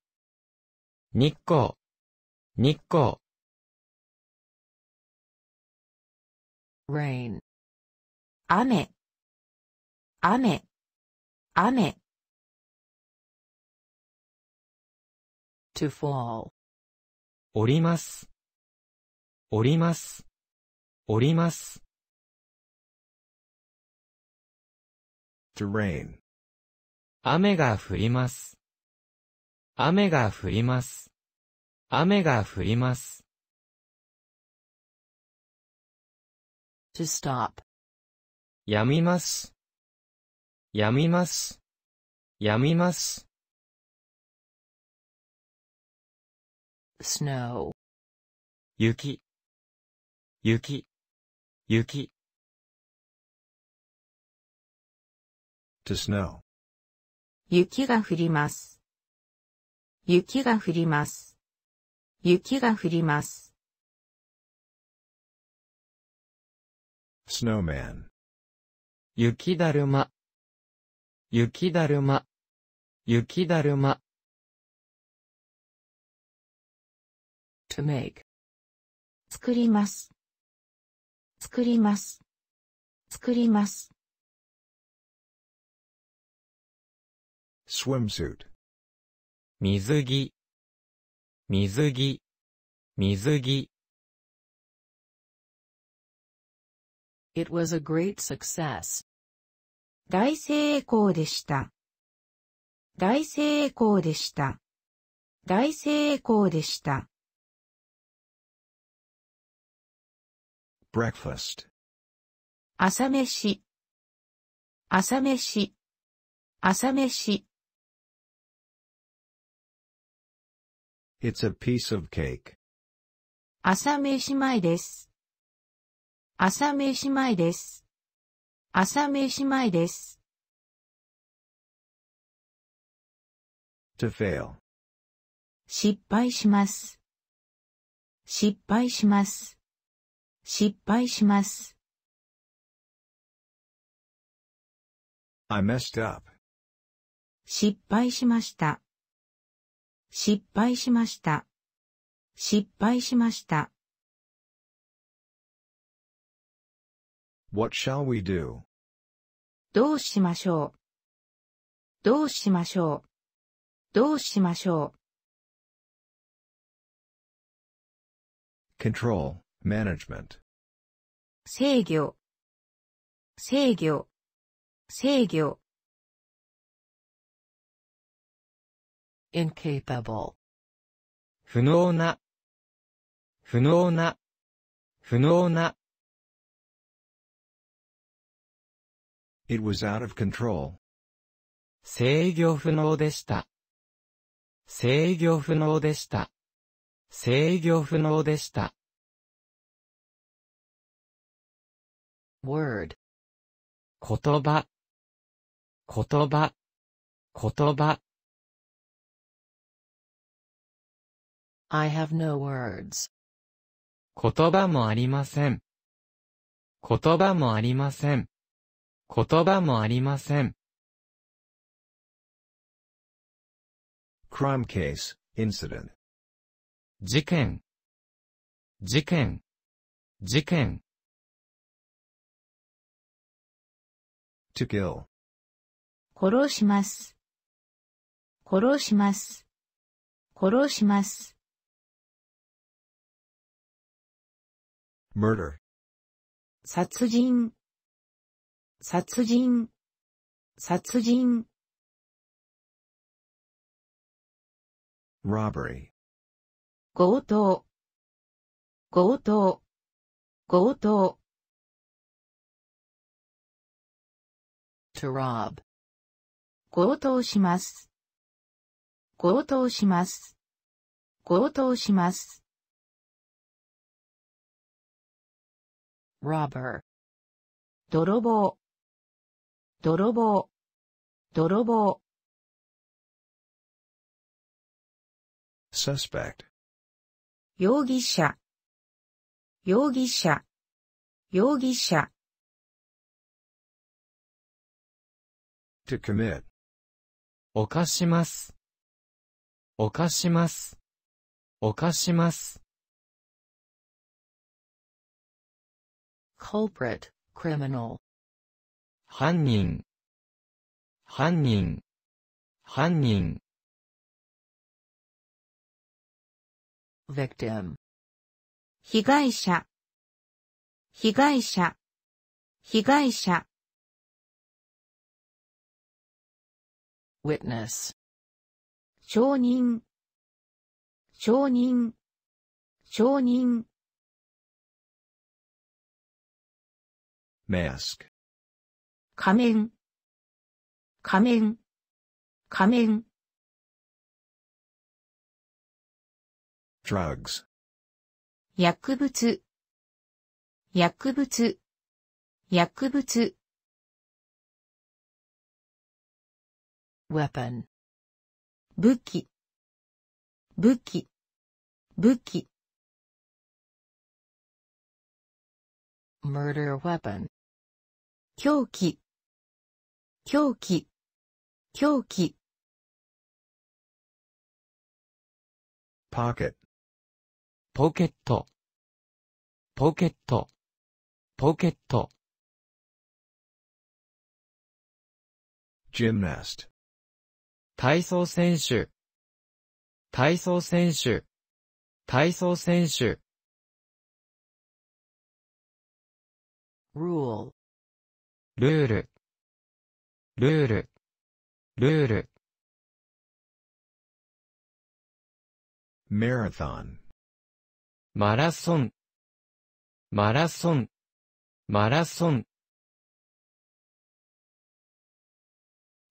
日光日光 rain 雨雨雨 to fall おります、おります、おります。to rain 雨が降ります。雨が降ります。雨が降ります。to stop やみます。やみます。やみます。snow 雪雪雪 to snow 雪が降ります雪が降ります雪が降ります snowman 雪だるま雪だるま雪だるま to make 作ります作ります作ります swimsuit 水着水着水着 It was a great success. 大成功でした。大成功でした。大成功でした。breakfast 朝飯朝飯朝飯 It's a piece of cake 朝飯前です朝飯前です朝飯前です to fail 失敗します失敗します失敗します。I messed up. 失敗しました。失敗しました。失敗しました。What shall we do? どうしましょうどうしましょうどうしましょう control management 制御制御制御 incapable 不能な不能な不能な It was out of control. 制御不能でした。制御不能でした。制御不能でした。word 言葉言葉言葉 I have no words 言葉もありません言葉もありません言葉もありません crime case, incident 事件事件事件 to kill 殺します。殺します。殺します。murder 殺人殺人殺人 robbery 強盗強盗強盗 to rob. 強盗します。強盗します。強盗します。robber 泥棒泥棒泥棒 suspect 容疑者容疑者容疑者 to commit 犯します。犯します。犯します。culprit, criminal 犯人犯人犯人 victim 被害者被害者被害者 witness 承認承認承認 mask 仮面仮面仮面 drugs 薬物薬物薬物 weapon 武器武器武器 murder weapon 狂気狂気狂気 pocket ポケットポケットポケット gymnast 体操選手、体操選手、体操選手。rule, ルール、ルール、ルール。marathon, マラソン、マラソン、マラソン。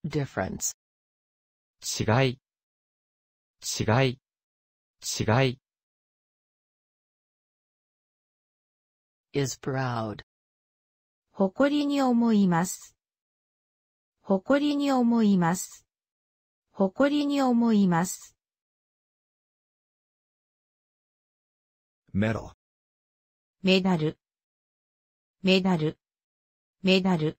difference, 違い、違い、違い。is proud 誇りに思います。誇りに思います。誇りに思います。メダル。メダル。メダル。メダル。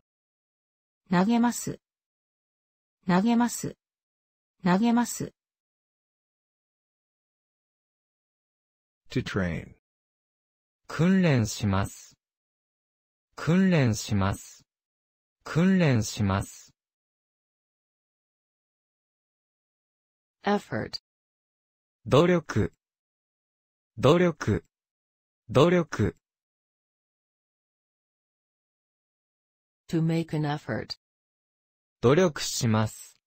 投げます。投げます。投げます。to train 訓練します。訓練します。訓練します。effort 努力努力努力 to make an effort 努力します。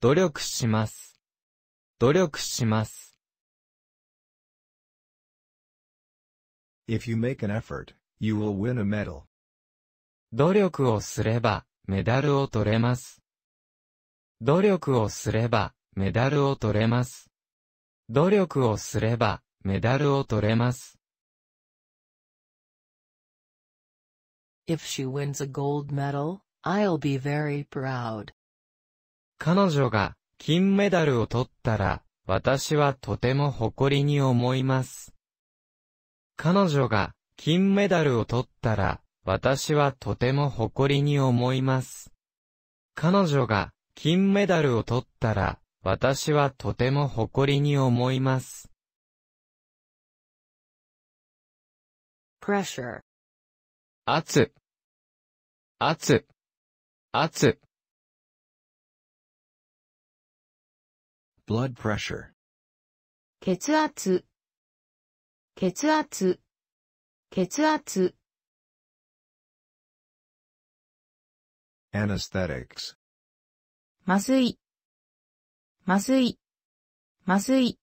努力します。努力します。If you make an effort, you will win a medal. 努力をすれば、メダルを取れます。努力をすれば、メダルを取れます。努力をすれば、メダルを取れます。If she wins a gold medal, I'll be very proud. 彼女が金メダルを取ったら、私はとても誇りに思います。彼女が金メダルを取ったら、私はとても誇りに思います。彼女が金メダルを取ったら、私はとても誇りに思います。pressure 圧圧圧 blood pressure 血圧血圧血圧 anesthetics 麻酔麻酔麻酔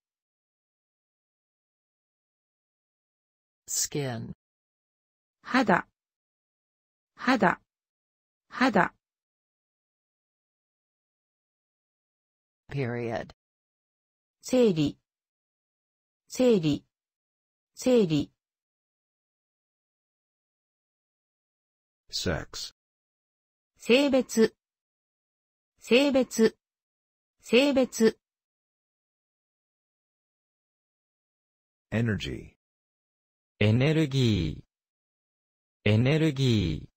skin 肌肌肌 period 整理整理整理 sex 性別性別性別 energy エネルギーエネルギ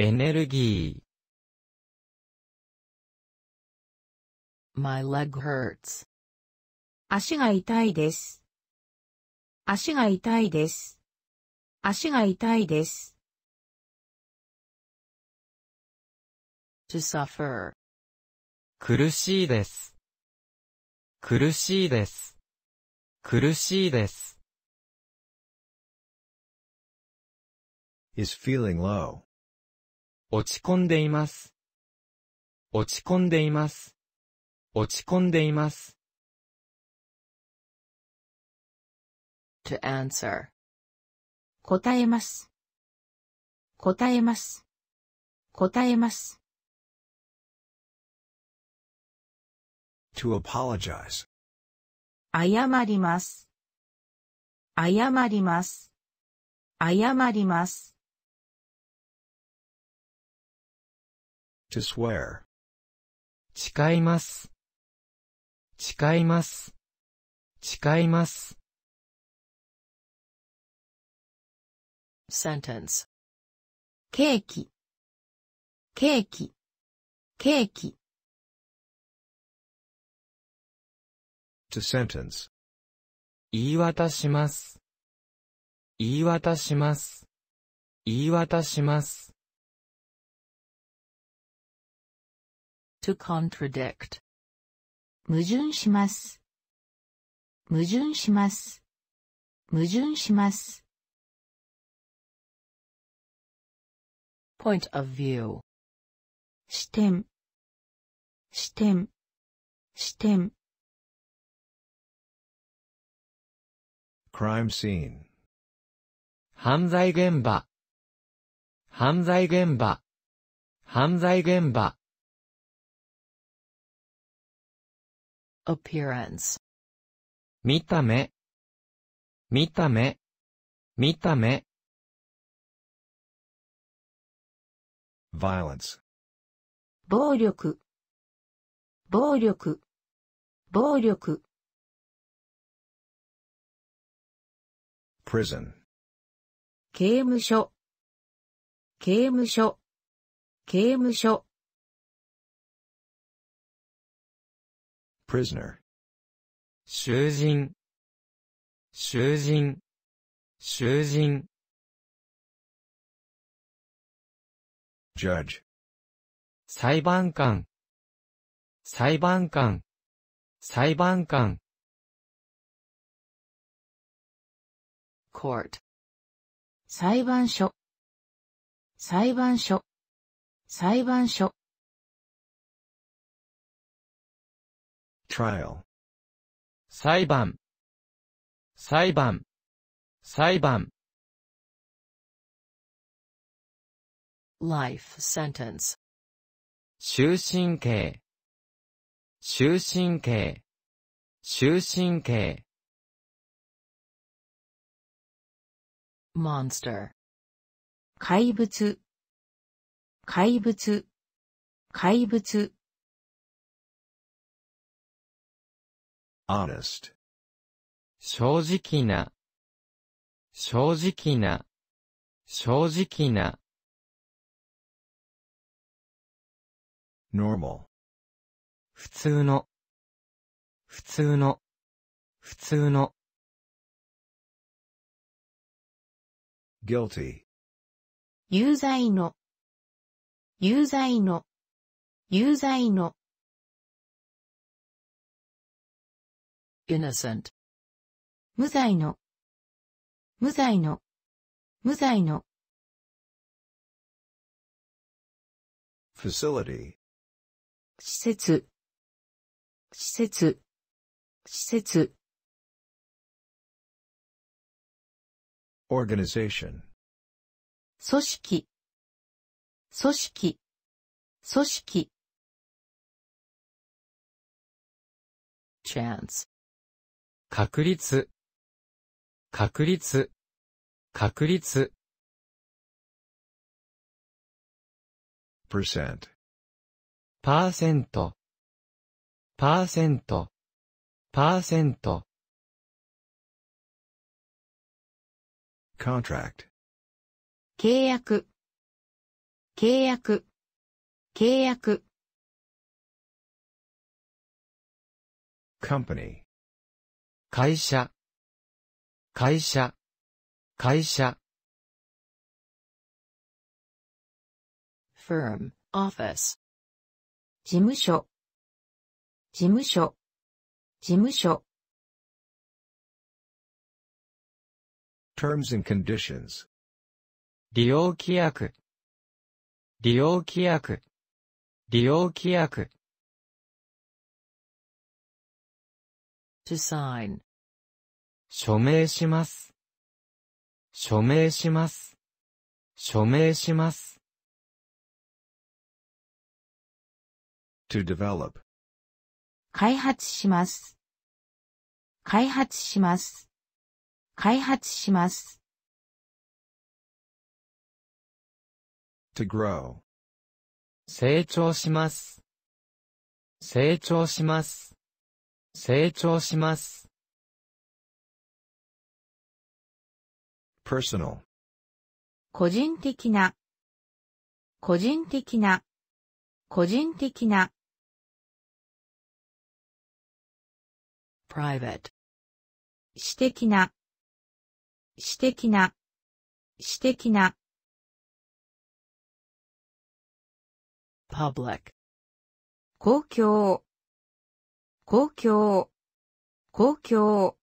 ーエネルギー My leg hurts. 足が痛いです。足が痛いです。足が痛いです。to suffer 苦しいです。苦しいです。苦しいです。is feeling low 落ち込んでいます。落ち込んでいます。落ち込んでいます。to answer 答えます。答えます。答えます。to apologize 謝ります。謝ります。謝ります。to swear 誓います。誓います。誓います。sentence ケーキ、ケーキ、ケーキ。to sentence 言い渡します。言い渡します。言い渡します。to contradict 矛盾します。矛盾します。矛盾します。point of view 視点視点視点 crime scene 犯罪現場犯罪現場犯罪現場 appearance 見た目見た目見た目 violence 暴力暴力暴力 prison 刑務所刑務所刑務所 prisoner. 囚人、囚人、囚人。judge, 裁判官、裁判官、裁判官。court, 裁判所、裁判所、裁判所。trial 裁判裁判裁判 life sentence 終身刑終身刑終身刑 monster 怪物怪物怪物 honest 正直な正直な正直な normal 普通の普通の普通の guilty 有罪の有罪の有罪の innocent 無罪の無罪の無罪の facility 施設施設施設 organization 組織組織組織 chance 確率、確率、確率。percent パーセント、パーセント、パーセント。contract 契約、契約、契約。company 会社、会社、会社。firm, office. 事務所、事務所、事務所。terms and conditions. 利用規約、利用規約、利用規約。to sign 署名します。署名します。署名します。to develop 開発します。開発します。開発します。to grow 成長します。成長します。成長します。personal 個人的な個人的な個人的な private 私的な私的な私的な public 公共公共、公共。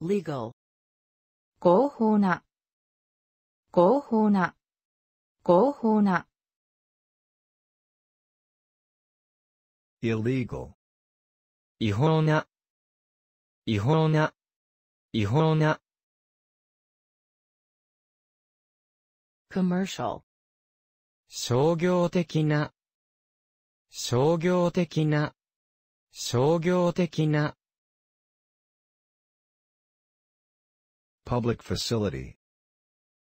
legal 合法な、合法な、合法な。illegal 違法な、違法な、違法な。commercial 商業的な、商業的な、商業的な。public facility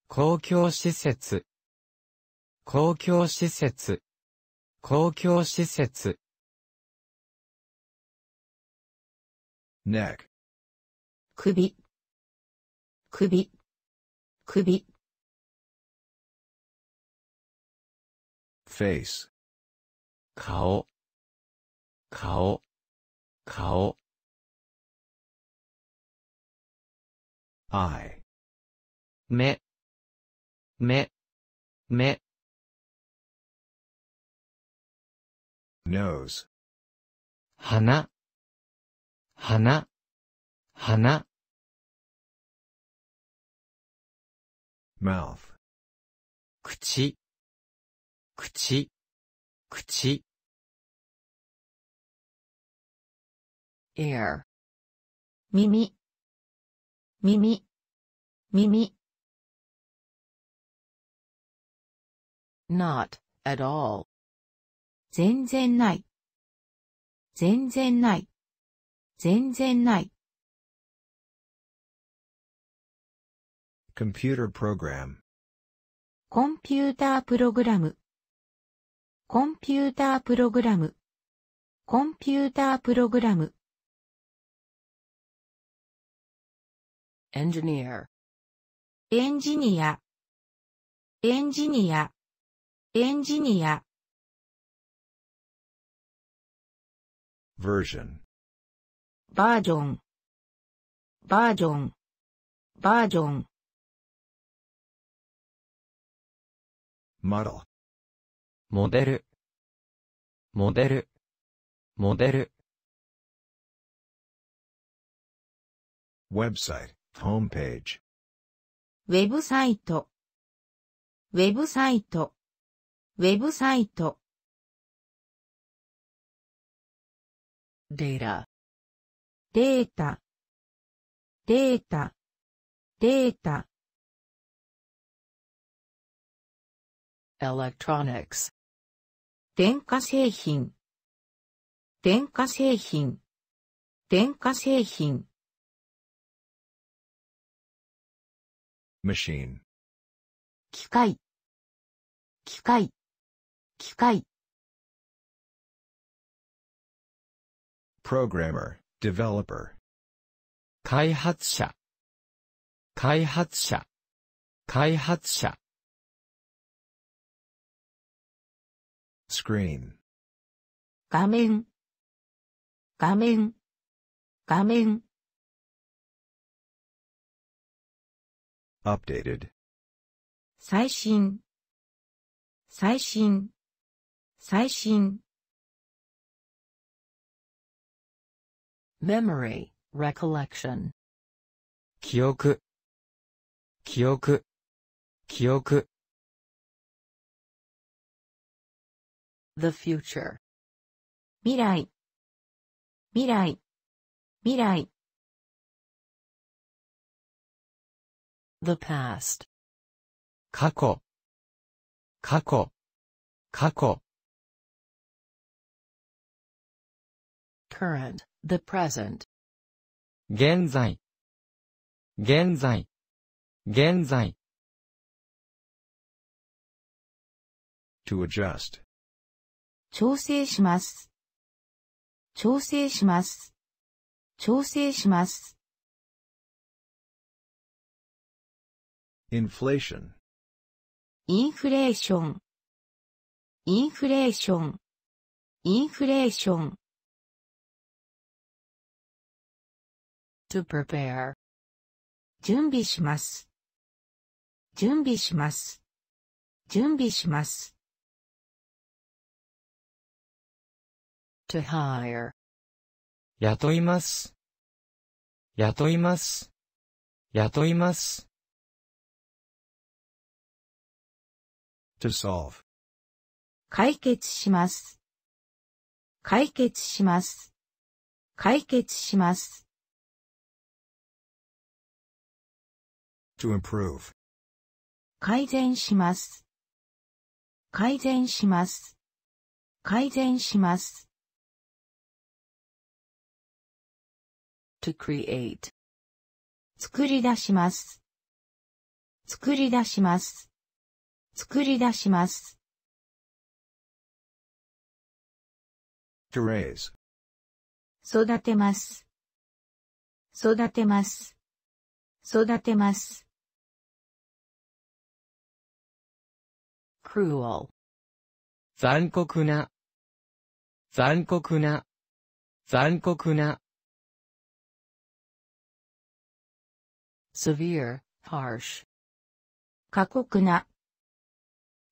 公共施設、公共施設、公共施設。neck 首、首、首。face 顔、顔、顔。I 目、目、目。nose 鼻、鼻、鼻。mouth 口、口、口。ear 耳耳耳 not at all 全然ない全然ない全然ない computer program コンピュータープログラムコンピュータープログラムコンピュータープログラム engineer エンジニア、エンジニア、エンジニア、version, バージョン、バージョン、バージョン、model, モデル、モデル、モデル、website, homepage ウェブサイトウェブサイトウェブサイトデータデータデータデータ electronics 電化製品電化製品電化製品 machine 機械機械機械 programmer developer 開発者開発者開発者 screen 画面画面画面 updated 最新最新最新 memory recollection 記憶記憶記憶 the future 未来未来未来 the past current the present to adjust 調整します調整します調整します inflation インフレーションインフレーションインフレーション to prepare 準備します準備します準備します to hire 雇います雇います雇います to solve 解決します。解決します。解決します。to improve 改善します。改善します。改善します。to create 作り出します。作り出します。作り出します。to raise 育てます。育てます。育てます。cruel 残酷な残酷な残酷な severe, harsh 過酷な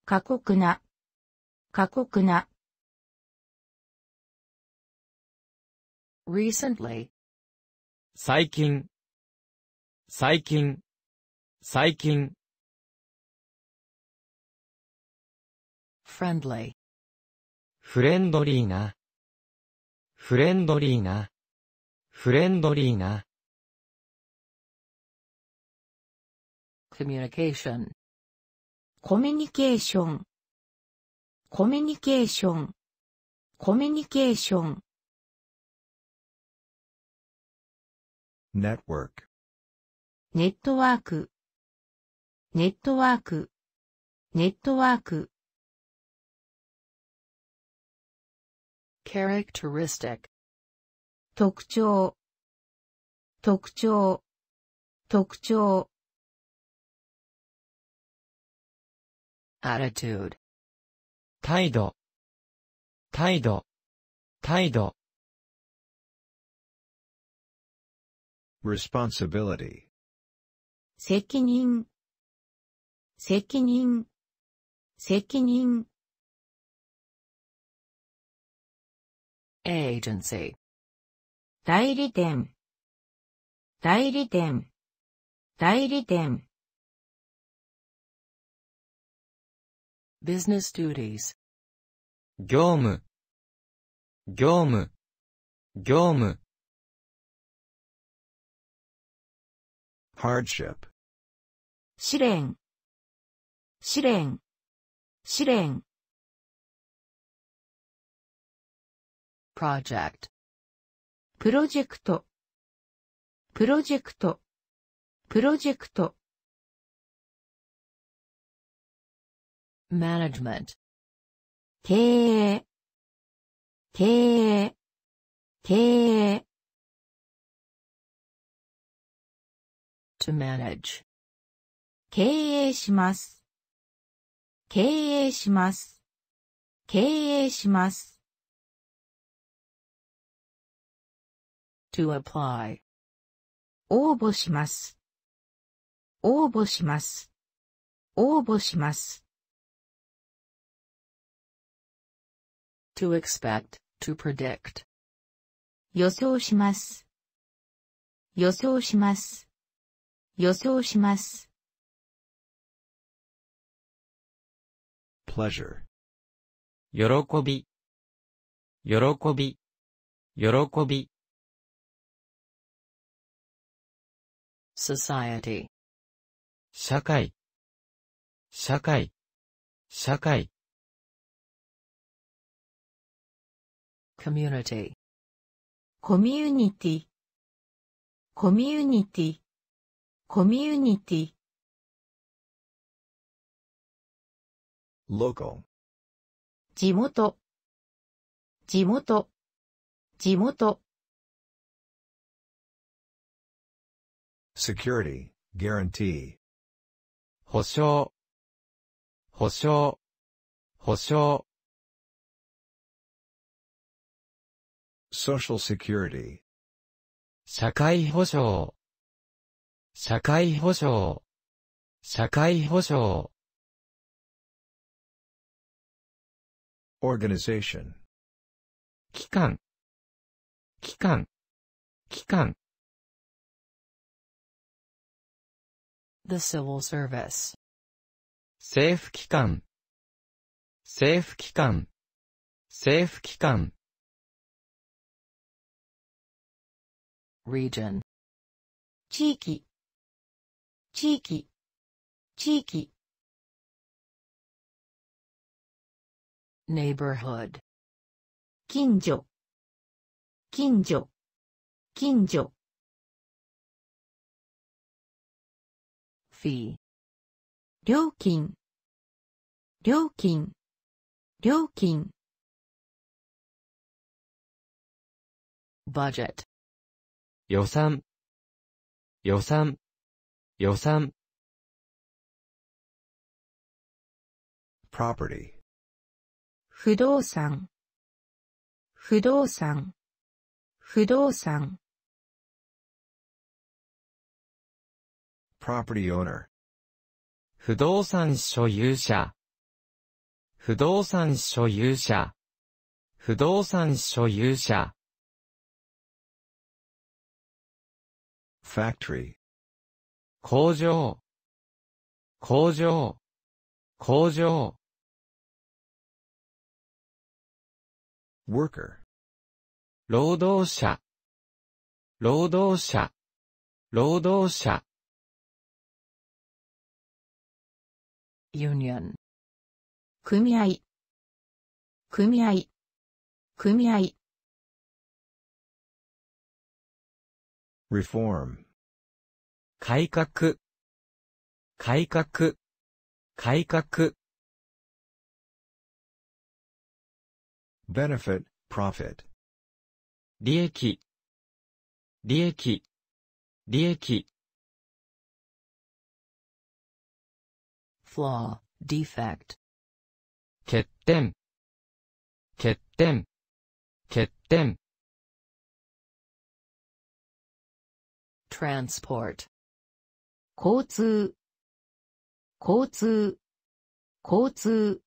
過酷な、過酷な。recently 最近、最近、最近。friendly フレンドリーな、フレンドリーな、フレンドリーな。communication コミュニケーション、コミュニケーション、コミュニケーション。network ネットワーク、ネットワーク、ネットワーク。characteristic 特徴、特徴、特徴。attitude 態度態度態度 responsibility 責任責任責任 agency 代理店代理店代理店 business duties 業務業務業務 hardship 試練試練試練 project プロジェクトプロジェクトプロジェクト management 経営経営経営 to manage 経営します経営します経営します to apply 応募します応募します応募します to expect, to predict. 予想します。予想します。予想します。pleasure. 喜び、喜び、喜び。society. 社会、社会、社会。community Community. Community. Community. local 地元地元地元 security guarantee 保証保証保証 Social Security 社会保障社会保障社会保障 Organization 機関機関機関 The Civil Service 政府機関政府機関政府機関 region 地域地域地域 neighborhood 近所近所近所 fee 料金料金料金 budget 予算、予算、予算。property 不動産、不動産、不動産。property owner 不動産所有者、不動産所有者、不動産所有者。factory 工場工場工場 worker 労働者労働者労働者 union 組合組合組合 reform 改革改革改革 benefit, profit 利益利益利益 flaw, defect 欠点欠点欠点 transport 交通交通交通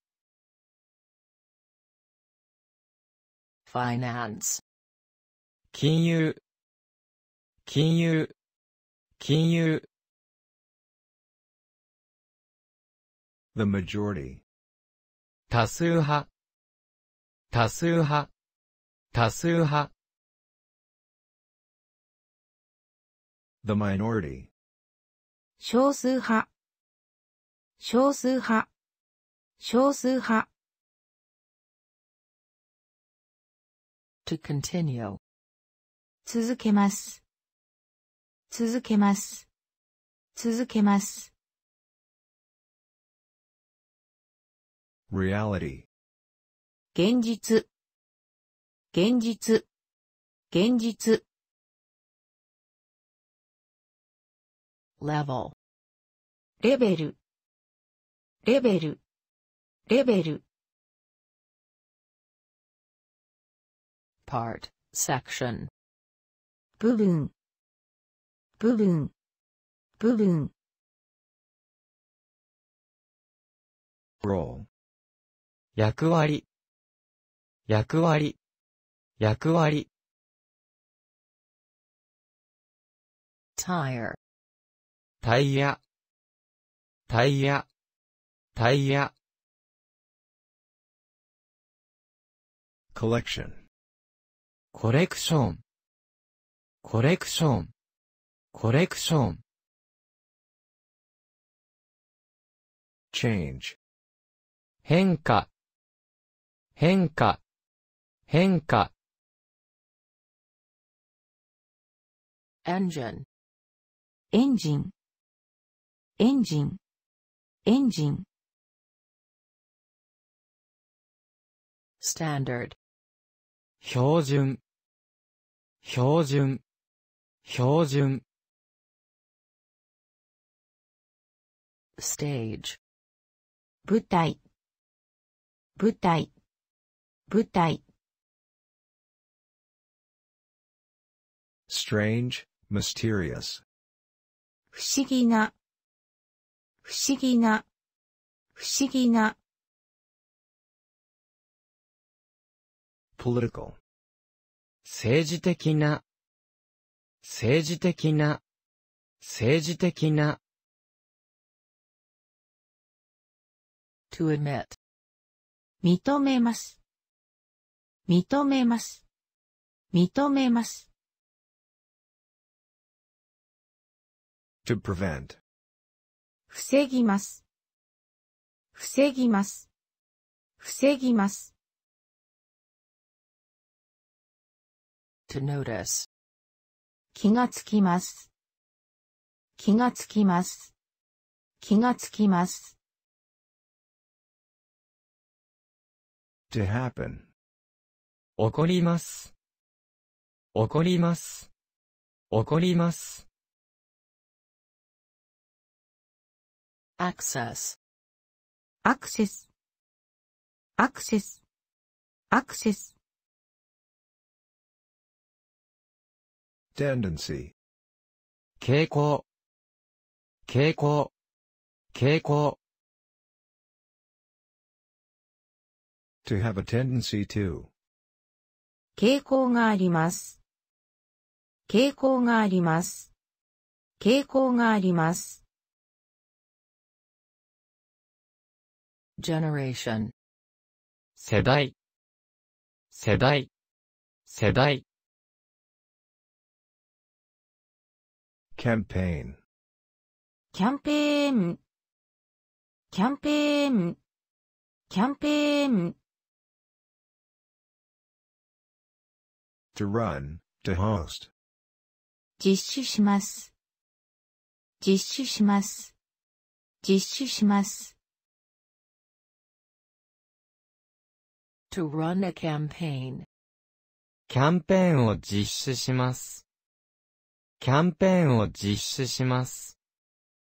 finance 金融金融金融 the majority 多数派多数派多数派 the minority 少数派少数派少数派 to continue 続けます続けます続けます reality 現実現実現実 level レベルレベルレベル part section 部分部分部分 role 役割役割役割 tire タイヤ、タイヤ、タイヤ。collection コレクション、コレクション、コレクション。change 変化、変化、変化。engine エンジンエンジン、エンジン。standard 標準、標準、標準。stage 舞台、舞台、舞台。strange, mysterious 不思議な、不思議な、不思議な。political 政治的な、政治的な、政治的な。to admit 認めます、認めます、認めます。to prevent 防ぎます。防ぎます。防ぎます。to notice 気がつきます。気がつきます。気がつきます。to happen 起こります。起こります。起こります。access access access access tendency 傾向傾向傾向 to have a tendency to 傾向があります傾向があります傾向があります generation 世代世代世代 campaign キャンペーンキャンペーンキャンペーン to run, to host 実施します実施します実施します to run a campaign キャンペーンを実施します。キャンペーンを実施します。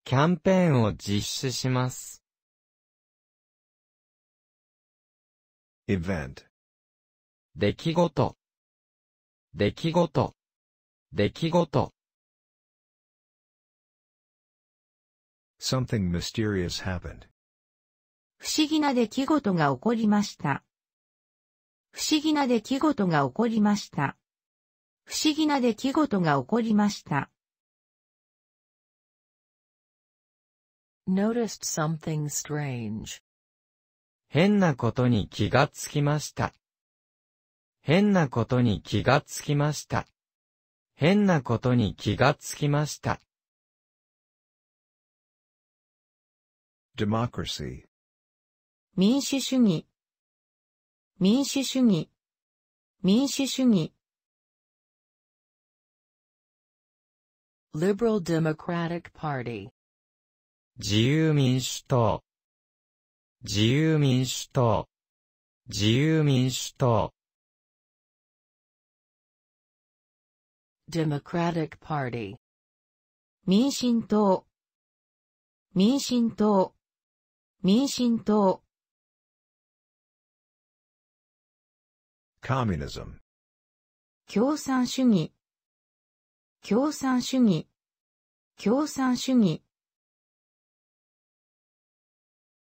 キャンペーンを実施します。event 出来事出来事出来事 Something mysterious happened. 不思議な出来事が起こりました。不思議な出来事が起こりました。不思議な出来事が起こりました。noticed something strange. 変なことに気がつきました。変なことに気がつきました。変なことに気がつきました。democracy 民主主義民主主義民主主義 Liberal Democratic Party 自由民主党自由民主党自由民主党 Democratic Party 民進党民進党民進党 Communism 共産主義共産主義共産主義